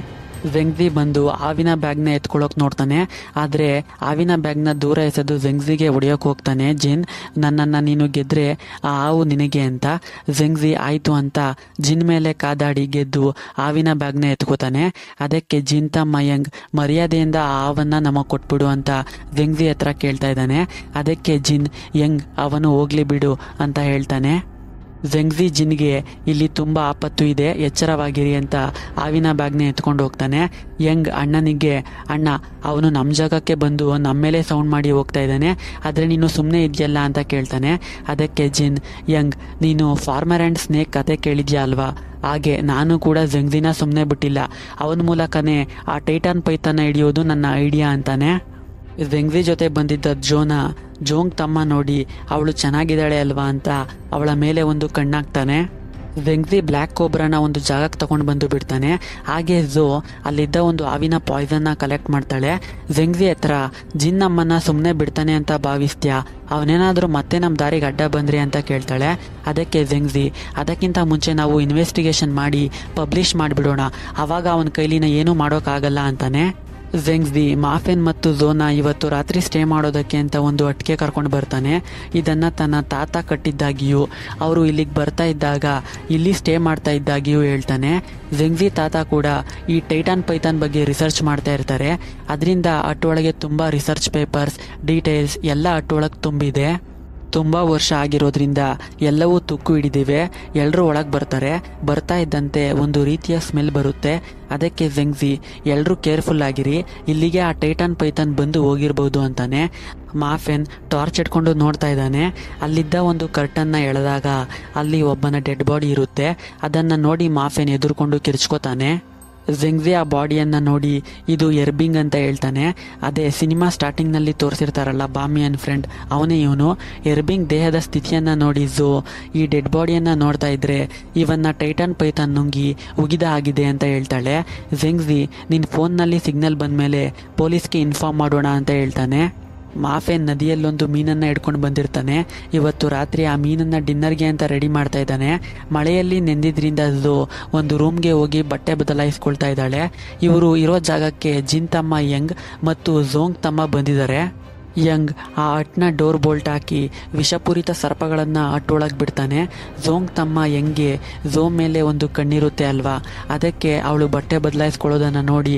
ವೆಂಗ್ಸಿ ಬಂದು ಆವಿನ ಬ್ಯಾಗ್ನ ಎತ್ಕೊಳ್ಳೋಕೆ ನೋಡ್ತಾನೆ ಆದರೆ ಆವಿನ ಬ್ಯಾಗ್ನ ದೂರ ಎಸೆದು ಝೆಂಗ್ಸಿಗೆ ಹೊಡೆಯೋಕೆ ಹೋಗ್ತಾನೆ ಜಿನ್ ನನ್ನನ್ನು ನೀನು ಗೆದ್ರೆ ಆ ಹಾವು ನಿನಗೆ ಅಂತ ಝೆಂಗ್ಝಿ ಆಯಿತು ಅಂತ ಜಿನ್ ಮೇಲೆ ಕಾದಾಡಿ ಗೆದ್ದು ಆವಿನ ಬ್ಯಾಗ್ನ ಎತ್ಕೋತಾನೆ ಅದಕ್ಕೆ ಜಿನ್ ತಮ್ಮ ಯಂಗ್ ಮರ್ಯಾದೆಯಿಂದ ಆ ಹಾವನ್ನು ನಮಗೆ ಕೊಟ್ಬಿಡು ಅಂತ ಝೆಂಗ್ಸಿ ಹತ್ರ ಕೇಳ್ತಾ ಇದ್ದಾನೆ ಅದಕ್ಕೆ ಜಿನ್ ಯಂಗ್ ಅವನು ಹೋಗ್ಲಿ ಬಿಡು ಅಂತ ಹೇಳ್ತಾನೆ ಜಂಗ್ಝಿ ಜಿನ್ಗೆ ಇಲ್ಲಿ ತುಂಬ ಆಪತ್ತು ಇದೆ ಎಚ್ಚರವಾಗಿರಿ ಅಂತ ಆವಿನ ಬ್ಯಾಗ್ನೇ ಎತ್ಕೊಂಡು ಹೋಗ್ತಾನೆ ಯಂಗ್ ಅಣ್ಣನಿಗೆ ಅಣ್ಣ ಅವನು ನಮ್ಮ ಜಾಗಕ್ಕೆ ಬಂದು ನಮ್ಮ ಮೇಲೆ ಸೌಂಡ್ ಮಾಡಿ ಹೋಗ್ತಾ ಇದ್ದಾನೆ ಆದರೆ ನೀನು ಸುಮ್ಮನೆ ಇದೆಯಲ್ಲ ಅಂತ ಕೇಳ್ತಾನೆ ಅದಕ್ಕೆ ಜಿನ್ ಯಂಗ್ ನೀನು ಫಾರ್ಮರ್ ಆ್ಯಂಡ್ ಸ್ನೇಕ್ ಕತೆ ಕೇಳಿದ್ಯಾ ಅಲ್ವಾ ಹಾಗೆ ನಾನು ಕೂಡ ಝೆಂಗ್ಜಿನ ಸುಮ್ಮನೆ ಬಿಟ್ಟಿಲ್ಲ ಅವನ ಮೂಲಕನೇ ಆ ಟೈಟಾನ್ ಪೈತನ ಹಿಡಿಯೋದು ನನ್ನ ಐಡಿಯಾ ಅಂತಾನೆ ವ್ಯಂಗ್ವಿ ಜೊತೆ ಬಂದಿದ್ದ ಜೋನ ಜೋಂಗ್ ತಮ್ಮ ನೋಡಿ ಅವಳು ಚೆನ್ನಾಗಿದ್ದಾಳೆ ಅಲ್ವಾ ಅಂತ ಅವಳ ಮೇಲೆ ಒಂದು ಕಣ್ಣಾಗ್ತಾನೆ ವ್ಯಂಗ್ವಿ ಬ್ಲ್ಯಾಕ್ ಕೋಬ್ರಾನ ಒಂದು ಜಾಗಕ್ಕೆ ತಗೊಂಡು ಬಂದು ಬಿಡ್ತಾನೆ ಹಾಗೆ ಝೋ ಅಲ್ಲಿದ್ದ ಒಂದು ಹಾವಿನ ಪಾಯ್ಸನ್ನ ಕಲೆಕ್ಟ್ ಮಾಡ್ತಾಳೆ ವ್ಯಂಗ್ವಿ ಹತ್ರ ಜಿನ್ ನಮ್ಮನ್ನ ಸುಮ್ಮನೆ ಬಿಡ್ತಾನೆ ಅಂತ ಭಾವಿಸ್ತೀಯಾ ಅವನೇನಾದರೂ ಮತ್ತೆ ನಮ್ಮ ದಾರಿಗೆ ಅಡ್ಡ ಬಂದ್ರಿ ಅಂತ ಕೇಳ್ತಾಳೆ ಅದಕ್ಕೆ ಝೆಂಗ್ಝಿ ಅದಕ್ಕಿಂತ ಮುಂಚೆ ನಾವು ಇನ್ವೆಸ್ಟಿಗೇಷನ್ ಮಾಡಿ ಪಬ್ಲಿಷ್ ಮಾಡಿಬಿಡೋಣ ಅವಾಗ ಅವನ ಕೈಲಿನ ಏನೂ ಮಾಡೋಕ್ಕಾಗಲ್ಲ ಅಂತಾನೆ ದಿ ಮಾಫೆನ್ ಮತ್ತು ಝೋನಾ ಇವತ್ತು ರಾತ್ರಿ ಸ್ಟೇ ಮಾಡೋದಕ್ಕೆ ಅಂತ ಒಂದು ಅಟ್ಕೆ ಕರ್ಕೊಂಡು ಬರ್ತಾನೆ ಇದನ್ನು ತನ್ನ ತಾತ ಕಟ್ಟಿದ್ದಾಗಿಯೂ ಅವರು ಇಲ್ಲಿಗೆ ಬರ್ತಾ ಇದ್ದಾಗ ಇಲ್ಲಿ ಸ್ಟೇ ಮಾಡ್ತಾ ಇದ್ದಾಗಿಯೂ ಹೇಳ್ತಾನೆ ಝೆಂಗ್ಜಿ ತಾತ ಕೂಡ ಈ ಟೈಟಾನ್ ಪೈತಾನ್ ಬಗ್ಗೆ ರಿಸರ್ಚ್ ಮಾಡ್ತಾ ಇರ್ತಾರೆ ಅದರಿಂದ ಅಟ್ಟೊಳಗೆ ತುಂಬ ರಿಸರ್ಚ್ ಪೇಪರ್ಸ್ ಡೀಟೇಲ್ಸ್ ಎಲ್ಲ ಅಟ್ಟೊಳಗೆ ತುಂಬಿದೆ ತುಂಬ ವರ್ಷ ಆಗಿರೋದ್ರಿಂದ ಎಲ್ಲವೂ ತುಕ್ಕು ಹಿಡಿದಿವೆ ಎಲ್ಲರೂ ಒಳಗೆ ಬರ್ತಾರೆ ಬರ್ತಾ ಇದ್ದಂತೆ ಒಂದು ರೀತಿಯ ಸ್ಮೆಲ್ ಬರುತ್ತೆ ಅದಕ್ಕೆ ಝೆಂಗ್ಸಿ ಎಲ್ಲರೂ ಕೇರ್ಫುಲ್ ಆಗಿರಿ ಇಲ್ಲಿಗೆ ಆ ಟೈಟನ್ ಪೈಥನ್ ಬಂದು ಹೋಗಿರ್ಬೋದು ಅಂತಾನೆ ಮಾಫೆನ್ ಟಾರ್ಚ್ ಇಟ್ಕೊಂಡು ನೋಡ್ತಾ ಇದ್ದಾನೆ ಅಲ್ಲಿದ್ದ ಒಂದು ಕರ್ಟನ್ನ ಎಳೆದಾಗ ಅಲ್ಲಿ ಒಬ್ಬನ ಡೆಡ್ ಬಾಡಿ ಇರುತ್ತೆ ಅದನ್ನು ನೋಡಿ ಮಾಫೆನ್ ಎದುರ್ಕೊಂಡು ಕಿರ್ಚ್ಕೋತಾನೆ ಝೆಂಗ್ಝಿ ಆ ಬಾಡಿಯನ್ನು ನೋಡಿ ಇದು ಎರ್ಬಿಂಗ್ ಅಂತ ಹೇಳ್ತಾನೆ ಅದೇ ಸಿನಿಮಾ ಸ್ಟಾರ್ಟಿಂಗ್ನಲ್ಲಿ ತೋರಿಸಿರ್ತಾರಲ್ಲ ಬಾಮಿ ಆ್ಯಂಡ್ ಫ್ರೆಂಡ್ ಅವನೇ ಇವನು ಎರ್ಬಿಂಗ್ ದೇಹದ ಸ್ಥಿತಿಯನ್ನು ನೋಡಿ ಝೋ ಈ ಡೆಡ್ ಬಾಡಿಯನ್ನು ನೋಡ್ತಾ ಇದ್ರೆ ಇವನ್ನ ಟೈಟನ್ ಪೈತಾನ್ ನುಂಗಿ ಉಗಿದ ಆಗಿದೆ ಅಂತ ಹೇಳ್ತಾಳೆ ಝೆಂಗ್ಝಿ ನಿನ್ನ ಫೋನ್ನಲ್ಲಿ ಸಿಗ್ನಲ್ ಬಂದಮೇಲೆ ಪೊಲೀಸ್ಗೆ ಇನ್ಫಾರ್ಮ್ ಮಾಡೋಣ ಅಂತ ಹೇಳ್ತಾನೆ ಮಾಫೆ ನದಿಯಲ್ಲೊಂದು ಮೀನನ್ನ ಹಿಡ್ಕೊಂಡು ಬಂದಿರ್ತಾನೆ ಇವತ್ತು ರಾತ್ರಿ ಆ ಮೀನನ್ನ ಡಿನ್ನರ್ಗೆ ಅಂತ ರೆಡಿ ಮಾಡ್ತಾ ಇದ್ದಾನೆ ಮಳೆಯಲ್ಲಿ ನೆಂದಿದ್ರಿಂದ ಅದು ಒಂದು ರೂಮ್ಗೆ ಹೋಗಿ ಬಟ್ಟೆ ಬದಲಾಯಿಸ್ಕೊಳ್ತಾ ಇದ್ದಾಳೆ ಇವರು ಇರೋ ಜಾಗಕ್ಕೆ ಜಿನ್ ತಮ್ಮ ಯಂಗ್ ಮತ್ತು ಝೋಂಗ್ ತಮ್ಮ ಬಂದಿದ್ದಾರೆ ಯಂಗ್ ಆ ಅಟ್ನ ಡೋರ್ ಬೋಲ್ಟ್ ಹಾಕಿ ವಿಷಪೂರಿತ ಸರ್ಪಗಳನ್ನು ಅಟ್ಟೊಳಗೆ ಬಿಡ್ತಾನೆ ಝೋಂಗ್ ತಮ್ಮ ಯಂಗ್ಗೆ ಝೋಮ್ ಮೇಲೆ ಒಂದು ಕಣ್ಣಿರುತ್ತೆ ಅಲ್ವಾ ಅದಕ್ಕೆ ಅವಳು ಬಟ್ಟೆ ಬದಲಾಯಿಸ್ಕೊಳ್ಳೋದನ್ನು ನೋಡಿ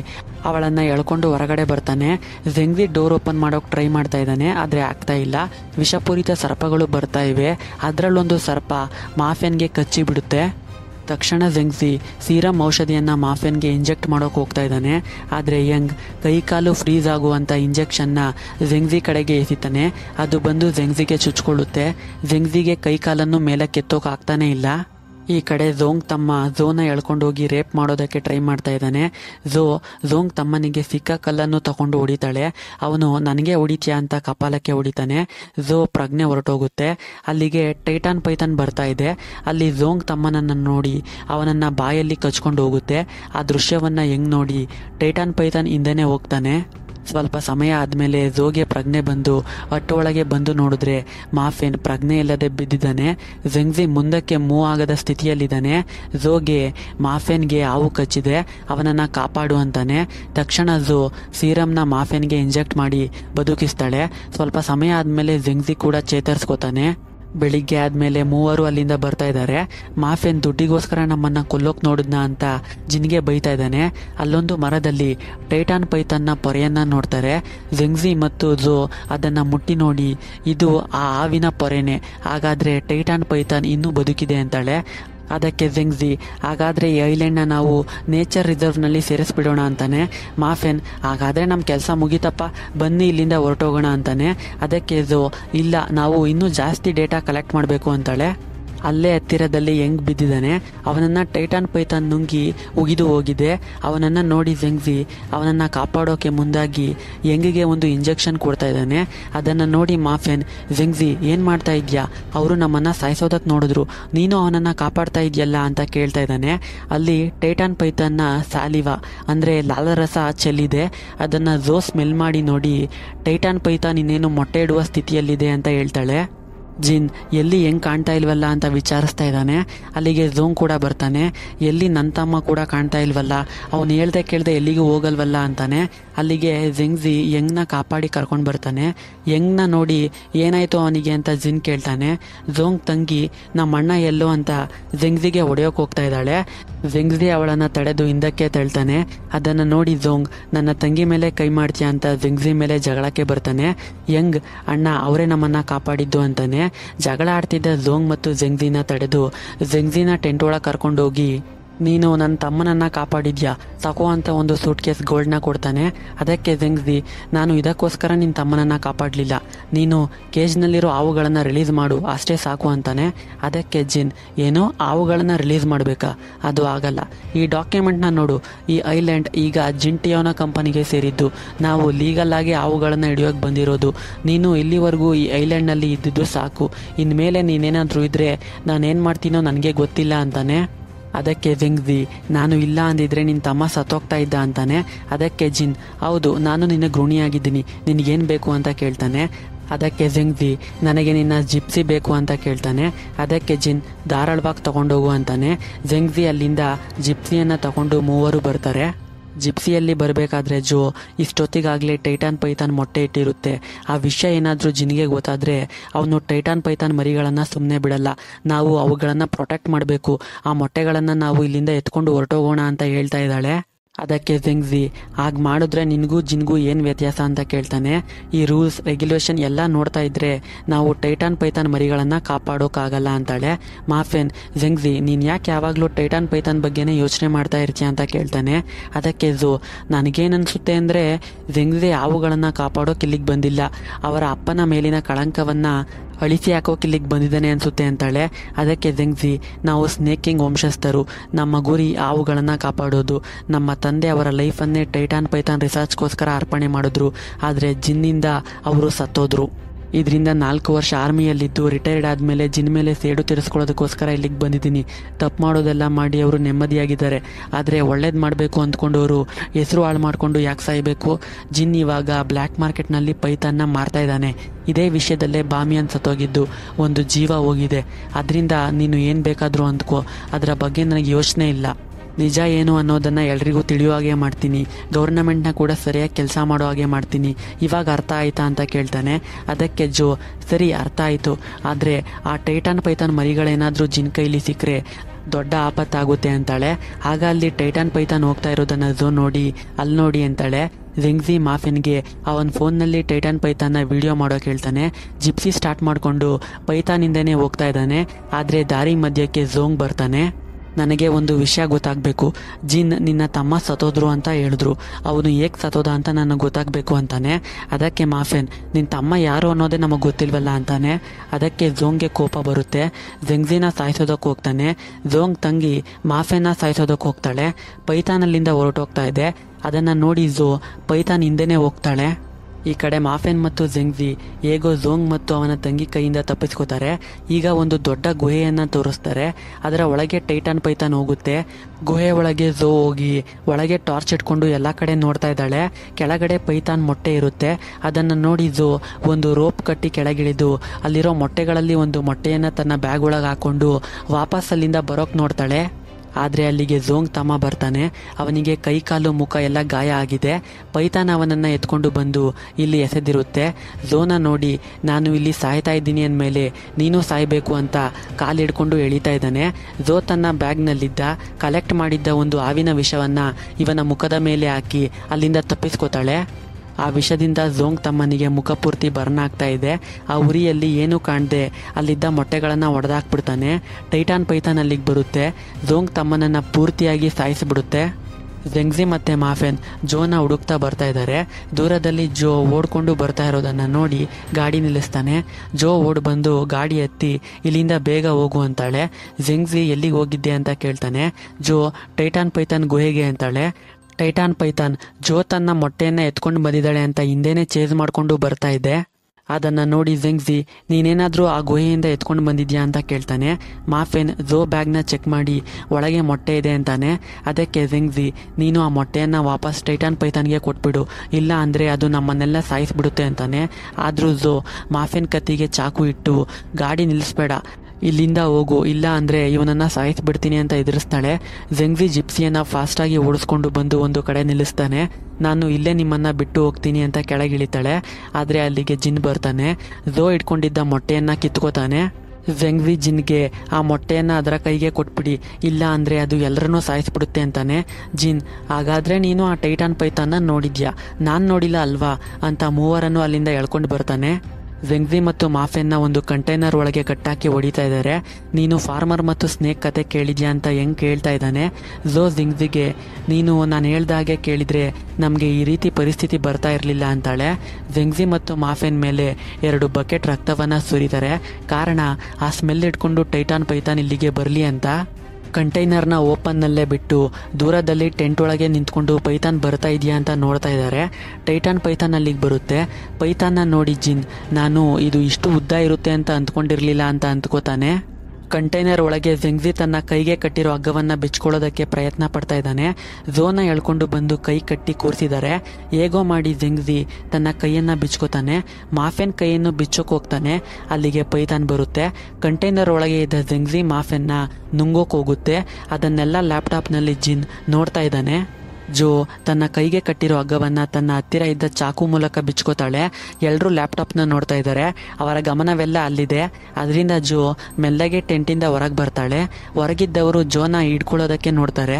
ಅವಳನ್ನು ಎಳ್ಕೊಂಡು ಹೊರಗಡೆ ಬರ್ತಾನೆ ಝೆಂಗ್ಜಿ ಡೋರ್ ಓಪನ್ ಮಾಡೋಕೆ ಟ್ರೈ ಮಾಡ್ತಾ ಇದ್ದಾನೆ ಆದರೆ ಆಗ್ತಾ ಇಲ್ಲ ವಿಷಪೂರಿತ ಸರ್ಪಗಳು ಬರ್ತಾ ಇವೆ ಅದರಲ್ಲೊಂದು ಸರ್ಪ ಮಾಫೆನ್ಗೆ ಕಚ್ಚಿ ಬಿಡುತ್ತೆ ತಕ್ಷಣ ವ್ಯಂಗ್ಸಿ ಸೀರಮ್ ಔಷಧಿಯನ್ನು ಮಾಫಿನ್ಗೆ ಇಂಜೆಕ್ಟ್ ಮಾಡೋಕೆ ಹೋಗ್ತಾ ಇದ್ದಾನೆ ಆದರೆ ಯಂಗ್ ಕೈ ಕಾಲು ಫ್ರೀಸ್ ಆಗುವಂಥ ಇಂಜೆಕ್ಷನ್ನ ಝೆಂಗ್ಸಿ ಕಡೆಗೆ ಎಸಿತಾನೆ ಅದು ಬಂದು ಜೆಂಗ್ಸಿಗೆ ಚುಚ್ಕೊಳ್ಳುತ್ತೆ ಜೆಂಗ್ಸಿಗೆ ಕೈಕಾಲನ್ನು ಕಾಲನ್ನು ಮೇಲಕ್ಕೆ ಕೆತ್ತೋಕೆ ಇಲ್ಲ ಈ ಕಡೆ ಝೋಂಗ್ ತಮ್ಮ ಝೋನ ಎಳ್ಕೊಂಡೋಗಿ ರೇಪ್ ಮಾಡೋದಕ್ಕೆ ಟ್ರೈ ಮಾಡ್ತಾ ಇದ್ದಾನೆ ಝೋ ಝೋಂಗ್ ತಮ್ಮನಿಗೆ ಸಿಕ್ಕ ಕಲ್ಲನ್ನು ತಗೊಂಡು ಹೊಡಿತಾಳೆ ಅವನು ನನಗೆ ಹೊಡಿತೀಯ ಅಂತ ಕಪಾಲಕ್ಕೆ ಹೊಡಿತಾನೆ ಝೋ ಪ್ರಜ್ಞೆ ಹೊರಟೋಗುತ್ತೆ ಅಲ್ಲಿಗೆ ಟೈಟಾನ್ ಪೈತಾನ್ ಬರ್ತಾ ಇದೆ ಅಲ್ಲಿ ಝೋಂಗ್ ತಮ್ಮನನ್ನು ನೋಡಿ ಅವನನ್ನ ಬಾಯಲ್ಲಿ ಕಚ್ಕೊಂಡು ಹೋಗುತ್ತೆ ಆ ದೃಶ್ಯವನ್ನ ಹೆಂಗ್ ನೋಡಿ ಟೈಟಾನ್ ಪೈತಾನ್ ಹಿಂದೆನೆ ಹೋಗ್ತಾನೆ ಸ್ವಲ್ಪ ಸಮಯ ಆದಮೇಲೆ ಝೋಗೆ ಪ್ರಜ್ಞೆ ಬಂದು ಒಟ್ಟೊಳಗೆ ಬಂದು ನೋಡಿದ್ರೆ ಮಾಫೆನ್ ಪ್ರಜ್ಞೆ ಇಲ್ಲದೆ ಬಿದ್ದಿದ್ದಾನೆ ಝೆಂಗ್ಜಿ ಮುಂದಕ್ಕೆ ಮೂವ್ ಆಗದ ಸ್ಥಿತಿಯಲ್ಲಿದ್ದಾನೆ ಝೋಗೆ ಮಾಫೆನ್ಗೆ ಹಾವು ಕಚ್ಚಿದೆ ಅವನನ್ನು ಕಾಪಾಡು ಅಂತಾನೆ ತಕ್ಷಣ ಝೋ ಸೀರಮ್ನ ಮಾಫೆನ್ಗೆ ಇಂಜೆಕ್ಟ್ ಮಾಡಿ ಬದುಕಿಸ್ತಾಳೆ ಸ್ವಲ್ಪ ಸಮಯ ಆದಮೇಲೆ ಝೆಂಗ್ಜಿ ಕೂಡ ಚೇತರಿಸ್ಕೋತಾನೆ ಬೆಳಿಗ್ಗೆ ಆದಮೇಲೆ ಮೂವರು ಅಲ್ಲಿಂದ ಬರ್ತಾ ಇದ್ದಾರೆ ಮಾಫೆನ್ ದುಡ್ಡಿಗೋಸ್ಕರ ನಮ್ಮನ್ನ ಕೊಲ್ಲೋಕ್ ನೋಡಿದ್ನ ಅಂತ ಜಿನ್ಗೆ ಬೈತಾ ಇದ್ದಾನೆ ಅಲ್ಲೊಂದು ಮರದಲ್ಲಿ ಟೈಟಾನ್ ಪೈತನ್ನ ಪೊರೆಯನ್ನ ನೋಡ್ತಾರೆ ಜಂಗ್ಝಿ ಮತ್ತು ಝೋ ಅದನ್ನ ಮುಟ್ಟಿ ನೋಡಿ ಇದು ಆ ಆವಿನ ಪೊರೆನೆ ಹಾಗಾದ್ರೆ ಟೈಟಾನ್ ಪೈಥಾನ್ ಇನ್ನೂ ಬದುಕಿದೆ ಅಂತಾಳೆ ಅದಕ್ಕೆ ಜೆಂಗ್ಝಿ ಹಾಗಾದರೆ ಈ ಐಲ್ಯಾಂಡ್ನ ನಾವು ನೇಚರ್ ರಿಸರ್ವ್ನಲ್ಲಿ ಸೇರಿಸ್ಬಿಡೋಣ ಅಂತಾನೆ ಮಾಫೆನ್ ಹಾಗಾದರೆ ನಮ್ಮ ಕೆಲಸ ಮುಗಿತಪ್ಪ ಬನ್ನಿ ಇಲ್ಲಿಂದ ಹೊರಟೋಗೋಣ ಅಂತಾನೆ ಅದಕ್ಕೆ ಇದು ಇಲ್ಲ ನಾವು ಇನ್ನೂ ಜಾಸ್ತಿ ಡೇಟಾ ಕಲೆಕ್ಟ್ ಮಾಡಬೇಕು ಅಂತಾಳೆ ಅಲ್ಲೇ ಹತ್ತಿರದಲ್ಲಿ ಹೆಂಗ್ ಬಿದ್ದಿದ್ದಾನೆ ಅವನನ್ನು ಟೈಟಾನ್ ಪೈತಾನ್ ನುಂಗಿ ಉಗಿದು ಹೋಗಿದೆ ಅವನನ್ನು ನೋಡಿ ಜಂಗ್ಸಿ ಅವನನ್ನು ಕಾಪಾಡೋಕೆ ಮುಂದಾಗಿ ಹೆಂಗಿಗೆ ಒಂದು ಇಂಜೆಕ್ಷನ್ ಕೊಡ್ತಾ ಇದ್ದಾನೆ ಅದನ್ನು ನೋಡಿ ಮಾಫೆನ್ ಜಂಗ್ಸಿ ಏನು ಮಾಡ್ತಾ ಇದೆಯಾ ಅವರು ನಮ್ಮನ್ನು ಸಾಯಿಸೋದಕ್ಕೆ ನೋಡಿದ್ರು ನೀನು ಅವನನ್ನು ಕಾಪಾಡ್ತಾ ಇದೆಯಲ್ಲ ಅಂತ ಕೇಳ್ತಾ ಇದ್ದಾನೆ ಅಲ್ಲಿ ಟೈಟಾನ್ ಪೈತಾನ್ನ ಸಾಲಿವ ಅಂದರೆ ಲಾಲರಸ ಚೆಲ್ಲಿದೆ ಅದನ್ನು ಜೋ ಸ್ಮೆಲ್ ಮಾಡಿ ನೋಡಿ ಟೈಟಾನ್ ಪೈತಾನ್ ಇನ್ನೇನು ಮೊಟ್ಟೆ ಇಡುವ ಸ್ಥಿತಿಯಲ್ಲಿದೆ ಅಂತ ಹೇಳ್ತಾಳೆ ಜಿನ್ ಎಲ್ಲಿ ಹೆಂಗ್ ಕಾಣ್ತಾ ಇಲ್ವಲ್ಲ ಅಂತ ವಿಚಾರಿಸ್ತಾ ಇದ್ದಾನೆ ಅಲ್ಲಿಗೆ ಝೋಂಗ್ ಕೂಡ ಬರ್ತಾನೆ ಎಲ್ಲಿ ನನ್ನ ತಮ್ಮ ಕೂಡ ಕಾಣ್ತಾ ಇಲ್ವಲ್ಲ ಅವನು ಹೇಳ್ದೆ ಕೇಳ್ದೆ ಎಲ್ಲಿಗೂ ಹೋಗಲ್ವಲ್ಲ ಅಂತಾನೆ ಅಲ್ಲಿಗೆ ಜಿಂಗ್ಜಿ ಹೆಂಗ್ನ ಕಾಪಾಡಿ ಕರ್ಕೊಂಡು ಬರ್ತಾನೆ ಹೆಂಗ್ನ ನೋಡಿ ಏನಾಯಿತು ಅವನಿಗೆ ಅಂತ ಜಿನ್ ಕೇಳ್ತಾನೆ ಝೋಂಗ್ ತಂಗಿ ನಮ್ಮ ಅಣ್ಣ ಎಲ್ಲೋ ಅಂತ ಜಿಂಗ್ಜಿಗೆ ಹೊಡೆಯೋಕೆ ಹೋಗ್ತಾ ಇದ್ದಾಳೆ ಜಿಂಗ್ಜಿ ಅವಳನ್ನು ತಡೆದು ಹಿಂದಕ್ಕೆ ತಳ್ತಾನೆ ಅದನ್ನು ನೋಡಿ ಝೋಂಗ್ ನನ್ನ ತಂಗಿ ಮೇಲೆ ಕೈ ಮಾಡ್ತೀಯ ಅಂತ ಜಿಂಗ್ಜಿ ಮೇಲೆ ಜಗಳಕ್ಕೆ ಬರ್ತಾನೆ ಹೆಂಗ್ ಅಣ್ಣ ಅವರೇ ನಮ್ಮನ್ನು ಕಾಪಾಡಿದ್ದು ಅಂತಾನೆ ಜಗಳ ಆಡ್ತಿದ್ದ ಝೋಂಗ್ ಮತ್ತು ಜೆಂಗ್ಜಿನ ತಡೆದು ಜೆಂಗ್ಜಿನ ಟೆಂಟ್ ಒಳಗೆ ಕರ್ಕೊಂಡೋಗಿ ನೀನು ನನ್ನ ತಮ್ಮನನ್ನು ಕಾಪಾಡಿದ್ಯಾ ತಕೋ ಅಂತ ಒಂದು ಸೂಟ್ ಕೇಸ್ ಗೋಲ್ಡ್ನ ಕೊಡ್ತಾನೆ ಅದಕ್ಕೆ ಝೆಂಗ್ಸಿ ನಾನು ಇದಕ್ಕೋಸ್ಕರ ನಿನ್ನ ತಮ್ಮನನ್ನು ಕಾಪಾಡಲಿಲ್ಲ ನೀನು ಕೇಜ್ನಲ್ಲಿರೋ ಹಾವುಗಳನ್ನು ರಿಲೀಸ್ ಮಾಡು ಅಷ್ಟೇ ಸಾಕು ಅಂತಾನೆ ಅದಕ್ಕೆ ಜಿನ್ ಏನೋ ಹಾವುಗಳನ್ನು ರಿಲೀಸ್ ಮಾಡಬೇಕಾ ಅದು ಆಗಲ್ಲ ಈ ಡಾಕ್ಯುಮೆಂಟ್ನ ನೋಡು ಈ ಐಲ್ಯಾಂಡ್ ಈಗ ಜಿಂಟಿಯೋನ ಕಂಪನಿಗೆ ಸೇರಿದ್ದು ನಾವು ಲೀಗಲ್ ಆಗಿ ಹಾವುಗಳನ್ನು ಹಿಡಿಯೋಕೆ ಬಂದಿರೋದು ನೀನು ಇಲ್ಲಿವರೆಗೂ ಈ ಐಲ್ಯಾಂಡ್ನಲ್ಲಿ ಇದ್ದಿದ್ದು ಸಾಕು ಇನ್ಮೇಲೆ ನೀನೇನಾದರೂ ಇದ್ದರೆ ನಾನೇನು ಮಾಡ್ತೀನೋ ನನಗೆ ಗೊತ್ತಿಲ್ಲ ಅಂತಾನೆ ಅದಕ್ಕೆ ದಿ ನಾನು ಇಲ್ಲ ಅಂದಿದ್ರೆ ನಿನ್ನ ತಮ್ಮ ಸತ್ತೋಗ್ತಾ ಇದ್ದ ಅಂತಾನೆ ಅದಕ್ಕೆ ಜಿನ್ ಹೌದು ನಾನು ನಿನ್ನ ಗೃಣಿಯಾಗಿದ್ದೀನಿ ನಿನಗೇನು ಬೇಕು ಅಂತ ಕೇಳ್ತಾನೆ ಅದಕ್ಕೆ ದಿ ನನಗೆ ನಿನ್ನ ಜಿಪ್ಸಿ ಬೇಕು ಅಂತ ಕೇಳ್ತಾನೆ ಅದಕ್ಕೆ ಜಿನ್ ಧಾರಾಳವಾಗಿ ತಗೊಂಡೋಗು ಅಂತಾನೆ ಜಿಂಗ್ವಿ ಅಲ್ಲಿಂದ ಜಿಪ್ಸಿಯನ್ನು ತಗೊಂಡು ಮೂವರು ಬರ್ತಾರೆ ಜಿಪ್ಸಿಯಲ್ಲಿ ಬರಬೇಕಾದ್ರೆ ಜೋ ಇಷ್ಟೊತ್ತಿಗಾಗಲೇ ಟೈಟಾನ್ ಪೈತಾನ್ ಮೊಟ್ಟೆ ಇಟ್ಟಿರುತ್ತೆ ಆ ವಿಷಯ ಏನಾದರೂ ಜಿನ್ಗೆ ಗೊತ್ತಾದರೆ ಅವನು ಟೈಟಾನ್ ಪೈತಾನ್ ಮರಿಗಳನ್ನು ಸುಮ್ಮನೆ ಬಿಡಲ್ಲ ನಾವು ಅವುಗಳನ್ನು ಪ್ರೊಟೆಕ್ಟ್ ಮಾಡಬೇಕು ಆ ಮೊಟ್ಟೆಗಳನ್ನು ನಾವು ಇಲ್ಲಿಂದ ಎತ್ಕೊಂಡು ಹೊರಟೋಗೋಣ ಅಂತ ಹೇಳ್ತಾ ಇದ್ದಾಳೆ ಅದಕ್ಕೆ ಜಿಂಗ್ಜಿ ಆಗ ಮಾಡಿದ್ರೆ ನಿನಗೂ ಜಿನ್ಗೂ ಏನು ವ್ಯತ್ಯಾಸ ಅಂತ ಕೇಳ್ತಾನೆ ಈ ರೂಲ್ಸ್ ರೆಗ್ಯುಲೇಷನ್ ಎಲ್ಲ ನೋಡ್ತಾ ಇದ್ರೆ ನಾವು ಟೈಟಾನ್ ಪೈತಾನ್ ಮರಿಗಳನ್ನು ಕಾಪಾಡೋಕ್ಕಾಗಲ್ಲ ಅಂತಾಳೆ ಮಾಫೆನ್ ಜಿಂಗ್ಜಿ ನೀನು ಯಾಕೆ ಯಾವಾಗಲೂ ಟೈಟಾನ್ ಪೈಥಾನ್ ಬಗ್ಗೆನೇ ಯೋಚನೆ ಮಾಡ್ತಾ ಇರ್ತೀಯ ಅಂತ ಕೇಳ್ತಾನೆ ಅದಕ್ಕೆ ಝೋ ನನಗೇನು ಅನಿಸುತ್ತೆ ಅಂದರೆ ಜಿಂಗ್ಜಿ ಹಾವುಗಳನ್ನು ಕಾಪಾಡೋಕೆ ಇಲ್ಲಿಗೆ ಬಂದಿಲ್ಲ ಅವರ ಅಪ್ಪನ ಮೇಲಿನ ಕಳಂಕವನ್ನು ಅಳಿಸಿ ಹಾಕೋಕೆ ಇಲ್ಲಿಗೆ ಬಂದಿದ್ದಾನೆ ಅನಿಸುತ್ತೆ ಅಂತಾಳೆ ಅದಕ್ಕೆ ಜಂಗ್ಸಿ ನಾವು ಸ್ನೇಕಿಂಗ್ ವಂಶಸ್ಥರು ನಮ್ಮ ಗುರಿ ಹಾವುಗಳನ್ನು ಕಾಪಾಡೋದು ನಮ್ಮ ತಂದೆ ಅವರ ಲೈಫನ್ನೇ ಟೈಟಾನ್ ಪೈಥಾನ್ ರಿಸರ್ಚ್ಗೋಸ್ಕರ ಅರ್ಪಣೆ ಮಾಡಿದ್ರು ಆದರೆ ಜಿನ್ನಿಂದ ಅವರು ಸತ್ತೋದ್ರು ಇದರಿಂದ ನಾಲ್ಕು ವರ್ಷ ಆರ್ಮಿಯಲ್ಲಿದ್ದು ರಿಟೈರ್ಡ್ ಆದಮೇಲೆ ಜಿನ್ ಮೇಲೆ ಸೇಡು ತೀರಿಸ್ಕೊಳ್ಳೋದಕ್ಕೋಸ್ಕರ ಇಲ್ಲಿಗೆ ಬಂದಿದ್ದೀನಿ ತಪ್ಪು ಮಾಡೋದೆಲ್ಲ ಮಾಡಿ ಅವರು ನೆಮ್ಮದಿಯಾಗಿದ್ದಾರೆ ಆದರೆ ಒಳ್ಳೇದು ಮಾಡಬೇಕು ಅಂದ್ಕೊಂಡು ಅವರು ಹೆಸರು ಹಾಳು ಮಾಡಿಕೊಂಡು ಯಾಕೆ ಸಾಯಬೇಕು ಜಿನ್ ಇವಾಗ ಬ್ಲ್ಯಾಕ್ ಮಾರ್ಕೆಟ್ನಲ್ಲಿ ಪೈತನ್ನ ಮಾರ್ತಾ ಇದ್ದಾನೆ ಇದೇ ವಿಷಯದಲ್ಲೇ ಬಾಮಿಯನ್ ಸತ್ತೋಗಿದ್ದು ಒಂದು ಜೀವ ಹೋಗಿದೆ ಅದರಿಂದ ನೀನು ಏನು ಬೇಕಾದರೂ ಅಂದ್ಕೋ ಅದರ ಬಗ್ಗೆ ನನಗೆ ಯೋಚನೆ ಇಲ್ಲ ನಿಜ ಏನು ಅನ್ನೋದನ್ನು ಎಲ್ರಿಗೂ ತಿಳಿಯೋ ಹಾಗೆ ಮಾಡ್ತೀನಿ ಗೌರ್ನಮೆಂಟ್ನ ಕೂಡ ಸರಿಯಾಗಿ ಕೆಲಸ ಮಾಡೋ ಹಾಗೆ ಮಾಡ್ತೀನಿ ಇವಾಗ ಅರ್ಥ ಆಯ್ತಾ ಅಂತ ಕೇಳ್ತಾನೆ ಅದಕ್ಕೆ ಜೋ ಸರಿ ಅರ್ಥ ಆಯಿತು ಆದರೆ ಆ ಟೈಟಾನ್ ಪೈತಾನ್ ಮರಿಗಳೇನಾದರೂ ಜಿನ್ ಕೈಲಿ ಸಿಕ್ಕರೆ ದೊಡ್ಡ ಆಪತ್ತಾಗುತ್ತೆ ಅಂತಾಳೆ ಆಗ ಅಲ್ಲಿ ಟೈಟಾನ್ ಪೈತಾನ್ ಹೋಗ್ತಾ ಇರೋದನ್ನ ಜೋ ನೋಡಿ ಅಲ್ಲಿ ನೋಡಿ ಅಂತಾಳೆ ರಿಂಗ್ಜಿ ಮಾಫಿನ್ಗೆ ಅವನ ಫೋನ್ನಲ್ಲಿ ಟೈಟಾನ್ ಪೈತಾನ ವಿಡಿಯೋ ಮಾಡೋ ಹೇಳ್ತಾನೆ ಜಿಪ್ಸಿ ಸ್ಟಾರ್ಟ್ ಮಾಡಿಕೊಂಡು ಪೈತಾನಿಂದನೇ ಹೋಗ್ತಾ ಇದ್ದಾನೆ ಆದರೆ ದಾರಿ ಮಧ್ಯಕ್ಕೆ ಝೋಂಗ್ ಬರ್ತಾನೆ ನನಗೆ ಒಂದು ವಿಷಯ ಗೊತ್ತಾಗಬೇಕು ಜಿನ್ ನಿನ್ನ ತಮ್ಮ ಸತೋದ್ರು ಅಂತ ಹೇಳಿದ್ರು ಅವನು ಹೇಗೆ ಸತೋದ ಅಂತ ನನಗೆ ಗೊತ್ತಾಗಬೇಕು ಅಂತಾನೆ ಅದಕ್ಕೆ ಮಾಫೆನ್ ನಿನ್ನ ತಮ್ಮ ಯಾರು ಅನ್ನೋದೇ ನಮಗೆ ಗೊತ್ತಿಲ್ವಲ್ಲ ಅಂತಾನೆ ಅದಕ್ಕೆ ಝೋಂಗ್ಗೆ ಕೋಪ ಬರುತ್ತೆ ಝೆಂಗ್ಜಿನ ಸಾಯಿಸೋದಕ್ಕೆ ಹೋಗ್ತಾನೆ ಝೋಂಗ್ ತಂಗಿ ಮಾಫೆನ್ನ ಸಾಯಿಸೋದಕ್ಕೆ ಹೋಗ್ತಾಳೆ ಪೈತಾನಲ್ಲಿಂದ ಹೊರಟೋಗ್ತಾ ಇದೆ ಅದನ್ನು ನೋಡಿ ಝೋ ಪೈತಾನ್ ಹಿಂದೆನೇ ಹೋಗ್ತಾಳೆ ಈ ಕಡೆ ಮಾಫೆನ್ ಮತ್ತು ಜೆಂಗ್ಜಿ ಹೇಗೋ ಝೋಂಗ್ ಮತ್ತು ಅವನ ತಂಗಿ ಕೈಯಿಂದ ತಪ್ಪಿಸ್ಕೋತಾರೆ ಈಗ ಒಂದು ದೊಡ್ಡ ಗುಹೆಯನ್ನು ತೋರಿಸ್ತಾರೆ ಅದರ ಒಳಗೆ ಟೈಟಾನ್ ಪೈತಾನ್ ಹೋಗುತ್ತೆ ಗುಹೆ ಒಳಗೆ ಝೋ ಹೋಗಿ ಒಳಗೆ ಟಾರ್ಚ್ ಇಟ್ಕೊಂಡು ಎಲ್ಲ ಕಡೆ ನೋಡ್ತಾ ಇದ್ದಾಳೆ ಕೆಳಗಡೆ ಪೈತಾನ್ ಮೊಟ್ಟೆ ಇರುತ್ತೆ ಅದನ್ನು ನೋಡಿ ಝೋ ಒಂದು ರೋಪ್ ಕಟ್ಟಿ ಕೆಳಗಿಳಿದು ಅಲ್ಲಿರೋ ಮೊಟ್ಟೆಗಳಲ್ಲಿ ಒಂದು ಮೊಟ್ಟೆಯನ್ನು ತನ್ನ ಬ್ಯಾಗ್ ಒಳಗೆ ಹಾಕೊಂಡು ವಾಪಸ್ ಅಲ್ಲಿಂದ ಬರೋಕ್ಕೆ ನೋಡ್ತಾಳೆ ಆದರೆ ಅಲ್ಲಿಗೆ ಝೋಂಗ್ ತಮ್ಮ ಬರ್ತಾನೆ ಅವನಿಗೆ ಕೈ ಕಾಲು ಮುಖ ಎಲ್ಲ ಗಾಯ ಆಗಿದೆ ಪೈತಾನ್ ಅವನನ್ನು ಎತ್ಕೊಂಡು ಬಂದು ಇಲ್ಲಿ ಎಸೆದಿರುತ್ತೆ ಝೋನ ನೋಡಿ ನಾನು ಇಲ್ಲಿ ಸಾಯ್ತಾ ಇದ್ದೀನಿ ಅಂದಮೇಲೆ ನೀನು ಸಾಯಬೇಕು ಅಂತ ಕಾಲಿಡ್ಕೊಂಡು ಎಳಿತಾ ಇದ್ದಾನೆ ಝೋ ತನ್ನ ಬ್ಯಾಗ್ನಲ್ಲಿದ್ದ ಕಲೆಕ್ಟ್ ಮಾಡಿದ್ದ ಒಂದು ಆವಿನ ವಿಷವನ್ನು ಇವನ ಮುಖದ ಮೇಲೆ ಹಾಕಿ ಅಲ್ಲಿಂದ ತಪ್ಪಿಸ್ಕೋತಾಳೆ ಆ ವಿಷದಿಂದ ಝೋಂಗ್ ತಮ್ಮನಿಗೆ ಮುಖಪೂರ್ತಿ ಬರ್ನ್ ಆಗ್ತಾ ಇದೆ ಆ ಉರಿಯಲ್ಲಿ ಏನೂ ಕಾಣದೆ ಅಲ್ಲಿದ್ದ ಮೊಟ್ಟೆಗಳನ್ನು ಒಡೆದಾಕ್ಬಿಡ್ತಾನೆ ಟೈಟಾನ್ ಪೈಥಾನ್ ಅಲ್ಲಿಗೆ ಬರುತ್ತೆ ಝೋಂಗ್ ತಮ್ಮನನ್ನು ಪೂರ್ತಿಯಾಗಿ ಸಾಯಿಸಿಬಿಡುತ್ತೆ ಝೆಂಗ್ಜಿ ಮತ್ತು ಮಾಫೆನ್ ಜೋನ ಹುಡುಕ್ತಾ ಬರ್ತಾ ಇದ್ದಾರೆ ದೂರದಲ್ಲಿ ಜೋ ಓಡ್ಕೊಂಡು ಬರ್ತಾ ಇರೋದನ್ನು ನೋಡಿ ಗಾಡಿ ನಿಲ್ಲಿಸ್ತಾನೆ ಜೋ ಓಡ್ ಬಂದು ಗಾಡಿ ಎತ್ತಿ ಇಲ್ಲಿಂದ ಬೇಗ ಹೋಗು ಅಂತಾಳೆ ಝೆಂಗ್ಜಿ ಎಲ್ಲಿಗೆ ಹೋಗಿದ್ದೆ ಅಂತ ಕೇಳ್ತಾನೆ ಜೋ ಟೈಟಾನ್ ಪೈಥಾನ್ ಗುಹೆಗೆ ಅಂತಾಳೆ ಟೈಟಾನ್ ಪೈಥಾನ್ ಜೋ ತನ್ನ ಮೊಟ್ಟೆಯನ್ನ ಎತ್ಕೊಂಡು ಬಂದಿದ್ದಾಳೆ ಅಂತ ಹಿಂದೇನೆ ಚೇಸ್ ಮಾಡ್ಕೊಂಡು ಬರ್ತಾ ಇದ್ದೆ ಅದನ್ನ ನೋಡಿ ಝೆಂಗ್ಸಿ ನೀನೇನಾದ್ರೂ ಆ ಗುಹೆಯಿಂದ ಎತ್ಕೊಂಡು ಬಂದಿದ್ಯಾ ಅಂತ ಕೇಳ್ತಾನೆ ಮಾಫೆನ್ ಝೋ ಬ್ಯಾಗ್ನ ಚೆಕ್ ಮಾಡಿ ಒಳಗೆ ಮೊಟ್ಟೆ ಇದೆ ಅಂತಾನೆ ಅದಕ್ಕೆ ಝೆಂಗ್ಸಿ ನೀನು ಆ ಮೊಟ್ಟೆಯನ್ನ ವಾಪಸ್ ಟೈಟಾನ್ ಪೈಥಾನ್ಗೆ ಕೊಟ್ಬಿಡು ಇಲ್ಲ ಅಂದ್ರೆ ಅದು ನಮ್ಮನ್ನೆಲ್ಲ ಸಾಯಿಸ್ಬಿಡುತ್ತೆ ಅಂತಾನೆ ಆದರೂ ಝೋ ಮಾಫೆನ್ ಕತ್ತಿಗೆ ಚಾಕು ಇಟ್ಟು ಗಾಡಿ ನಿಲ್ಲಿಸ್ಬೇಡ ಇಲ್ಲಿಂದ ಹೋಗು ಇಲ್ಲ ಅಂದರೆ ಇವನನ್ನು ಬಿಡ್ತೀನಿ ಅಂತ ಎದುರಿಸ್ತಾಳೆ ಜಿಪ್ಸಿಯನ್ನ ಜಿಪ್ಸಿಯನ್ನು ಫಾಸ್ಟಾಗಿ ಓಡಿಸ್ಕೊಂಡು ಬಂದು ಒಂದು ಕಡೆ ನಿಲ್ಲಿಸ್ತಾನೆ ನಾನು ಇಲ್ಲೇ ನಿಮ್ಮನ್ನು ಬಿಟ್ಟು ಹೋಗ್ತೀನಿ ಅಂತ ಕೆಳಗಿಳಿತಾಳೆ ಆದರೆ ಅಲ್ಲಿಗೆ ಜಿನ್ ಬರ್ತಾನೆ ಝೋ ಇಟ್ಕೊಂಡಿದ್ದ ಮೊಟ್ಟೆಯನ್ನು ಕಿತ್ಕೋತಾನೆ ವೆಂಗ್ವಿ ಜಿನ್ಗೆ ಆ ಮೊಟ್ಟೆಯನ್ನು ಅದರ ಕೈಗೆ ಕೊಟ್ಬಿಡಿ ಇಲ್ಲ ಅಂದರೆ ಅದು ಎಲ್ಲರನ್ನೂ ಸಾಯಿಸ್ಬಿಡುತ್ತೆ ಅಂತಾನೆ ಜಿನ್ ಹಾಗಾದರೆ ನೀನು ಆ ಟೈಟಾನ್ ಪೈತಾನ ನೋಡಿದ್ಯಾ ನಾನು ನೋಡಿಲ್ಲ ಅಲ್ವಾ ಅಂತ ಮೂವರನ್ನು ಅಲ್ಲಿಂದ ಎಳ್ಕೊಂಡು ಬರ್ತಾನೆ ವೆಂಗ್ವಿ ಮತ್ತು ಮಾಫೆನ್ನ ಒಂದು ಕಂಟೈನರ್ ಒಳಗೆ ಕಟ್ಟಾಕಿ ಹೊಡಿತಾ ಇದ್ದಾರೆ ನೀನು ಫಾರ್ಮರ್ ಮತ್ತು ಸ್ನೇಕ್ ಕತೆ ಕೇಳಿದ್ಯಾ ಅಂತ ಹೆಂಗೆ ಕೇಳ್ತಾ ಇದ್ದಾನೆ ಝೋ ಜಿಂಗ್ವಿಗೆ ನೀನು ನಾನು ಹೇಳ್ದಾಗೆ ಕೇಳಿದರೆ ನಮಗೆ ಈ ರೀತಿ ಪರಿಸ್ಥಿತಿ ಬರ್ತಾ ಇರಲಿಲ್ಲ ಅಂತಾಳೆ ಜಿಂಗ್ಜಿ ಮತ್ತು ಮಾಫೆನ್ ಮೇಲೆ ಎರಡು ಬಕೆಟ್ ರಕ್ತವನ್ನು ಸುರಿತಾರೆ ಕಾರಣ ಆ ಸ್ಮೆಲ್ ಇಟ್ಕೊಂಡು ಟೈಟಾನ್ ಪೈತಾನ್ ಇಲ್ಲಿಗೆ ಬರಲಿ ಅಂತ ಕಂಟೈನರ್ನ ಓಪನ್ನಲ್ಲೇ ಬಿಟ್ಟು ದೂರದಲ್ಲಿ ಟೆಂಟ್ ಒಳಗೆ ನಿಂತ್ಕೊಂಡು ಪೈಥಾನ್ ಬರ್ತಾ ಇದೆಯಾ ಅಂತ ನೋಡ್ತಾ ಇದ್ದಾರೆ ಟೈಟಾನ್ ಪೈಥಾನ್ ಅಲ್ಲಿಗೆ ಬರುತ್ತೆ ಪೈಥಾನ್ನ ನೋಡಿ ಜಿನ್ ನಾನು ಇದು ಇಷ್ಟು ಉದ್ದ ಇರುತ್ತೆ ಅಂತ ಅಂದ್ಕೊಂಡಿರಲಿಲ್ಲ ಅಂತ ಅಂದ್ಕೋತಾನೆ ಕಂಟೈನರ್ ಒಳಗೆ ಜಿಂಗ್ಜಿ ತನ್ನ ಕೈಗೆ ಕಟ್ಟಿರೋ ಹಗ್ಗವನ್ನ ಬಿಚ್ಕೊಳ್ಳೋದಕ್ಕೆ ಪ್ರಯತ್ನ ಪಡ್ತಾ ಇದ್ದಾನೆ ಝೋನ ಎಳ್ಕೊಂಡು ಬಂದು ಕೈ ಕಟ್ಟಿ ಕೂರಿಸಿದ್ದಾರೆ ಹೇಗೋ ಮಾಡಿ ಜಿಂಗ್ಜಿ ತನ್ನ ಕೈಯನ್ನ ಬಿಚ್ಕೋತಾನೆ ಮಾಫೆನ್ ಕೈಯನ್ನು ಬಿಚ್ಚೋಕೆ ಹೋಗ್ತಾನೆ ಅಲ್ಲಿಗೆ ಪೈತಾನ್ ಬರುತ್ತೆ ಕಂಟೈನರ್ ಒಳಗೆ ಇದ್ದ ಜಿಂಗ್ಜಿ ಮಾಫೆನ್ನ ನುಂಗೋಕೆ ಹೋಗುತ್ತೆ ಅದನ್ನೆಲ್ಲ ಲ್ಯಾಪ್ಟಾಪ್ನಲ್ಲಿ ಜಿನ್ ನೋಡ್ತಾ ಇದ್ದಾನೆ ಜೋ ತನ್ನ ಕೈಗೆ ಕಟ್ಟಿರೋ ಹಗ್ಗವನ್ನ ತನ್ನ ಹತ್ತಿರ ಇದ್ದ ಚಾಕು ಮೂಲಕ ಬಿಚ್ಕೋತಾಳೆ ಎಲ್ಲರೂ ಲ್ಯಾಪ್ಟಾಪ್ನ ನೋಡ್ತಾ ಇದ್ದಾರೆ ಅವರ ಗಮನವೆಲ್ಲ ಅಲ್ಲಿದೆ ಅದರಿಂದ ಜೋ ಮೆಲ್ಲಗೆ ಟೆಂಟಿಂದ ಹೊರಗೆ ಬರ್ತಾಳೆ ಹೊರಗಿದ್ದವರು ಜೋನ ಹಿಡ್ಕೊಳ್ಳೋದಕ್ಕೆ ನೋಡ್ತಾರೆ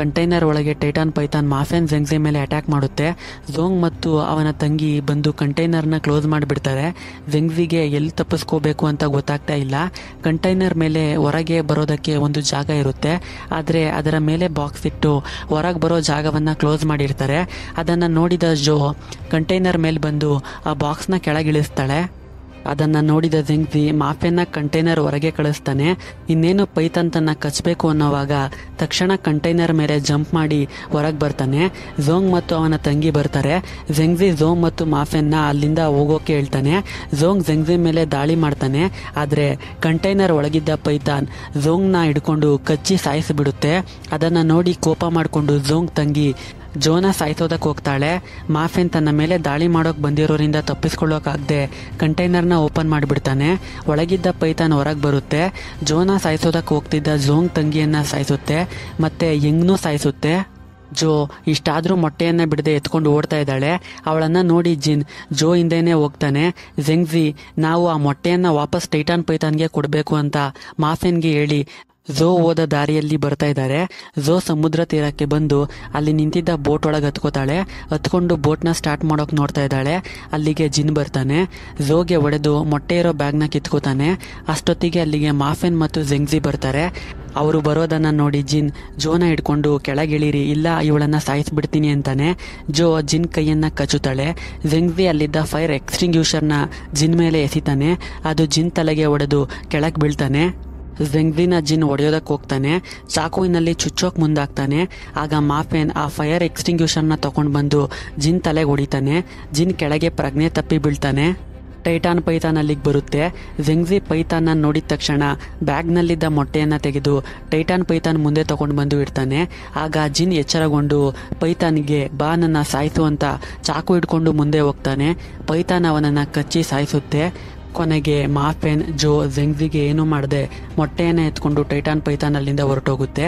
ಕಂಟೈನರ್ ಒಳಗೆ ಟೈಟಾನ್ ಪೈಥಾನ್ ಮಾಫೆನ್ ಜೆಂಗ್ಜೆ ಮೇಲೆ ಅಟ್ಯಾಕ್ ಮಾಡುತ್ತೆ ಝೋಂಗ್ ಮತ್ತು ಅವನ ತಂಗಿ ಬಂದು ಕಂಟೈನರ್ನ ಕ್ಲೋಸ್ ಮಾಡಿಬಿಡ್ತಾರೆ ಜೆಂಗ್ಜಿಗೆ ಎಲ್ಲಿ ತಪ್ಪಿಸ್ಕೋಬೇಕು ಅಂತ ಗೊತ್ತಾಗ್ತಾ ಇಲ್ಲ ಕಂಟೈನರ್ ಮೇಲೆ ಹೊರಗೆ ಬರೋದಕ್ಕೆ ಒಂದು ಜಾಗ ಇರುತ್ತೆ ಆದರೆ ಅದರ ಮೇಲೆ ಬಾಕ್ಸ್ ಇಟ್ಟು ಹೊರಗೆ ಬರೋ ಜಾಗವನ್ನು ಕ್ಲೋಸ್ ಮಾಡಿರ್ತಾರೆ ಅದನ್ನು ನೋಡಿದ ಜೋ ಕಂಟೈನರ್ ಮೇಲೆ ಬಂದು ಆ ಬಾಕ್ಸ್ನ ಕೆಳಗಿಳಿಸ್ತಾಳೆ ಅದನ್ನ ನೋಡಿದ ಜಿಂಗ್ವಿ ಮಾಫೆನ್ನ ಕಂಟೈನರ್ ಹೊರಗೆ ಕಳಿಸ್ತಾನೆ ಇನ್ನೇನು ಪೈಥಾನ್ ತನ್ನ ಕಚ್ಚಬೇಕು ಅನ್ನೋವಾಗ ತಕ್ಷಣ ಕಂಟೈನರ್ ಮೇಲೆ ಜಂಪ್ ಮಾಡಿ ಹೊರಗೆ ಬರ್ತಾನೆ ಝೋಂಗ್ ಮತ್ತು ಅವನ ತಂಗಿ ಬರ್ತಾರೆ ಝೆಂಗ್ಝಿ ಝೋಂಗ್ ಮತ್ತು ಮಾಫೆನ್ನ ಅಲ್ಲಿಂದ ಹೋಗೋಕೆ ಹೇಳ್ತಾನೆ ಝೋಂಗ್ ಜೆಂಗ್ಜಿ ಮೇಲೆ ದಾಳಿ ಮಾಡ್ತಾನೆ ಆದರೆ ಕಂಟೈನರ್ ಒಳಗಿದ್ದ ಪೈಥಾನ್ ಝೋಂಗ್ನ ಹಿಡ್ಕೊಂಡು ಕಚ್ಚಿ ಸಾಯಿಸಿಬಿಡುತ್ತೆ ಅದನ್ನು ನೋಡಿ ಕೋಪ ಮಾಡಿಕೊಂಡು ಝೋಂಗ್ ತಂಗಿ ಜೋನ ಸಾಯ್ಸೋದಕ್ಕೆ ಹೋಗ್ತಾಳೆ ಮಾಫೆನ್ ತನ್ನ ಮೇಲೆ ದಾಳಿ ಮಾಡೋಕೆ ಬಂದಿರೋರಿಂದ ತಪ್ಪಿಸ್ಕೊಳ್ಳೋಕಾಗದೆ ಕಂಟೈನರ್ನ ಓಪನ್ ಮಾಡಿಬಿಡ್ತಾನೆ ಒಳಗಿದ್ದ ಪೈತಾನ್ ಹೊರಗೆ ಬರುತ್ತೆ ಜೋನ ಸಾಯಿಸೋದಕ್ಕೆ ಹೋಗ್ತಿದ್ದ ಝೋಂಗ್ ತಂಗಿಯನ್ನ ಸಾಯಿಸುತ್ತೆ ಮತ್ತೆ ಯಂಗ್ನೂ ಸಾಯಿಸುತ್ತೆ ಜೋ ಇಷ್ಟಾದರೂ ಮೊಟ್ಟೆಯನ್ನು ಬಿಡದೆ ಎತ್ಕೊಂಡು ಓಡ್ತಾ ಇದ್ದಾಳೆ ಅವಳನ್ನು ನೋಡಿ ಜಿನ್ ಜೋ ಹಿಂದೆನೇ ಹೋಗ್ತಾನೆ ಝೆಂಗ್ಝಿ ನಾವು ಆ ಮೊಟ್ಟೆಯನ್ನು ವಾಪಸ್ ಟೈಟಾನ್ ಪೈತಾನ್ಗೆ ಕೊಡಬೇಕು ಅಂತ ಮಾಫೆನ್ಗೆ ಹೇಳಿ ಝೋ ಹೋದ ದಾರಿಯಲ್ಲಿ ಬರ್ತಾ ಇದ್ದಾರೆ ಝೋ ಸಮುದ್ರ ತೀರಕ್ಕೆ ಬಂದು ಅಲ್ಲಿ ನಿಂತಿದ್ದ ಬೋಟ್ ಒಳಗೆ ಹತ್ಕೋತಾಳೆ ಹತ್ಕೊಂಡು ಬೋಟ್ನ ಸ್ಟಾರ್ಟ್ ಮಾಡೋಕೆ ನೋಡ್ತಾ ಇದ್ದಾಳೆ ಅಲ್ಲಿಗೆ ಜಿನ್ ಬರ್ತಾನೆ ಝೋಗೆ ಒಡೆದು ಮೊಟ್ಟೆ ಇರೋ ಬ್ಯಾಗ್ನ ಕಿತ್ಕೋತಾನೆ ಅಷ್ಟೊತ್ತಿಗೆ ಅಲ್ಲಿಗೆ ಮಾಫೆನ್ ಮತ್ತು ಜೆಂಗ್ಜಿ ಬರ್ತಾರೆ ಅವರು ಬರೋದನ್ನು ನೋಡಿ ಜಿನ್ ಜೋನ ಹಿಡ್ಕೊಂಡು ಕೆಳಗಿಳಿರಿ ಇಲ್ಲ ಇವಳನ್ನು ಸಾಯಿಸ್ಬಿಡ್ತೀನಿ ಅಂತಾನೆ ಜೋ ಜಿನ್ ಕೈಯನ್ನು ಕಚ್ಚುತ್ತಾಳೆ ಜೆಂಗ್ಜಿ ಅಲ್ಲಿದ್ದ ಫೈರ್ ಎಕ್ಸ್ಟಿಂಗ್ಯೂಷರ್ನ ಜಿನ್ ಮೇಲೆ ಎಸಿತಾನೆ ಅದು ಜಿನ್ ತಲೆಗೆ ಒಡೆದು ಕೆಳಗೆ ಬೀಳ್ತಾನೆ ಝೆಂಗ್ಲಿನ ಜಿನ್ ಒಡೆಯೋದಕ್ಕೆ ಹೋಗ್ತಾನೆ ಚಾಕುವಿನಲ್ಲಿ ಚುಚ್ಚೋಕ್ ಮುಂದಾಗ್ತಾನೆ ಆಗ ಮಾಫೆನ್ ಆ ಫೈರ್ ಎಕ್ಸ್ಟಿಂಗ್ಯೂಷನ್ನ ತಗೊಂಡು ಬಂದು ಜಿನ್ ತಲೆಗೆ ಹೊಡಿತಾನೆ ಜಿನ್ ಕೆಳಗೆ ಪ್ರಜ್ಞೆ ತಪ್ಪಿ ಬೀಳ್ತಾನೆ ಟೈಟಾನ್ ಪೈತಾನ್ ಅಲ್ಲಿಗೆ ಬರುತ್ತೆ ಝೆಂಗ್ಜಿ ಪೈಥಾನ್ನ ನೋಡಿದ ತಕ್ಷಣ ಬ್ಯಾಗ್ನಲ್ಲಿದ್ದ ಮೊಟ್ಟೆಯನ್ನು ತೆಗೆದು ಟೈಟಾನ್ ಪೈಥಾನ್ ಮುಂದೆ ತಗೊಂಡು ಬಂದು ಇಡ್ತಾನೆ ಆಗ ಜಿನ್ ಎಚ್ಚರಗೊಂಡು ಪೈತಾನ್ಗೆ ಬಾ ನನ್ನ ಸಾಯಿಸು ಅಂತ ಚಾಕು ಹಿಡ್ಕೊಂಡು ಮುಂದೆ ಹೋಗ್ತಾನೆ ಪೈತಾನ್ ಅವನನ್ನು ಕಚ್ಚಿ ಸಾಯಿಸುತ್ತೆ ಕೊನೆಗೆ ಮಾಫೆನ್ ಜೋ ಝೆಂಗ್ಝಿಗೆ ಏನೂ ಮಾಡದೆ ಮೊಟ್ಟೆಯನ್ನು ಎತ್ಕೊಂಡು ಟೈಟಾನ್ ಪೈತಾನ್ ಅಲ್ಲಿಂದ ಹೊರಟೋಗುತ್ತೆ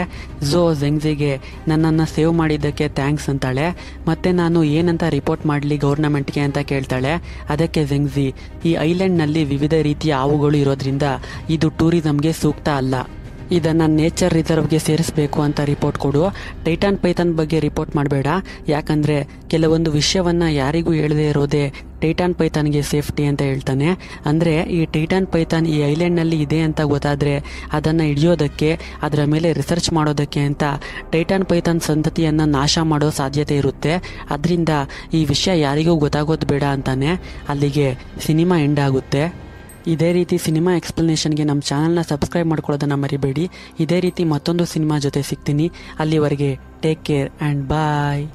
ಝೋ ಝೆಂಗ್ಜಿಗೆ ನನ್ನನ್ನು ಸೇವ್ ಮಾಡಿದ್ದಕ್ಕೆ ಥ್ಯಾಂಕ್ಸ್ ಅಂತಾಳೆ ಮತ್ತೆ ನಾನು ಏನಂತ ರಿಪೋರ್ಟ್ ಮಾಡಲಿ ಗೌರ್ನಮೆಂಟ್ಗೆ ಅಂತ ಕೇಳ್ತಾಳೆ ಅದಕ್ಕೆ ಝೆಂಗ್ಜಿ ಈ ಐಲ್ಯಾಂಡ್ನಲ್ಲಿ ವಿವಿಧ ರೀತಿಯ ಹಾವುಗಳು ಇರೋದ್ರಿಂದ ಇದು ಟೂರಿಸಮ್ಗೆ ಸೂಕ್ತ ಅಲ್ಲ ಇದನ್ನು ನೇಚರ್ ರಿಸರ್ವ್ಗೆ ಸೇರಿಸಬೇಕು ಅಂತ ರಿಪೋರ್ಟ್ ಕೊಡು ಟೈಟಾನ್ ಪೈಥಾನ್ ಬಗ್ಗೆ ರಿಪೋರ್ಟ್ ಮಾಡಬೇಡ ಯಾಕಂದರೆ ಕೆಲವೊಂದು ವಿಷಯವನ್ನು ಯಾರಿಗೂ ಹೇಳದೇ ಇರೋದೇ ಟೈಟಾನ್ ಪೈಥಾನ್ಗೆ ಸೇಫ್ಟಿ ಅಂತ ಹೇಳ್ತಾನೆ ಅಂದರೆ ಈ ಟೈಟಾನ್ ಪೈಥಾನ್ ಈ ಐಲ್ಯಾಂಡ್ನಲ್ಲಿ ಇದೆ ಅಂತ ಗೊತ್ತಾದರೆ ಅದನ್ನು ಹಿಡಿಯೋದಕ್ಕೆ ಅದರ ಮೇಲೆ ರಿಸರ್ಚ್ ಮಾಡೋದಕ್ಕೆ ಅಂತ ಟೈಟಾನ್ ಪೈಥಾನ್ ಸಂತತಿಯನ್ನು ನಾಶ ಮಾಡೋ ಸಾಧ್ಯತೆ ಇರುತ್ತೆ ಅದರಿಂದ ಈ ವಿಷಯ ಯಾರಿಗೂ ಗೊತ್ತಾಗೋದು ಬೇಡ ಅಂತಾನೆ ಅಲ್ಲಿಗೆ ಸಿನಿಮಾ ಎಂಡ್ ಆಗುತ್ತೆ ಇದೇ ರೀತಿ ಸಿನಿಮಾ ಎಕ್ಸ್ಪ್ಲನೇಷನ್ಗೆ ನಮ್ಮ ಚಾನಲ್ನ ಸಬ್ಸ್ಕ್ರೈಬ್ ಮಾಡ್ಕೊಳ್ಳೋದನ್ನು ಮರಿಬೇಡಿ ಇದೇ ರೀತಿ ಮತ್ತೊಂದು ಸಿನಿಮಾ ಜೊತೆ ಸಿಗ್ತೀನಿ ಅಲ್ಲಿವರೆಗೆ ಟೇಕ್ ಕೇರ್ ಆ್ಯಂಡ್ ಬಾಯ್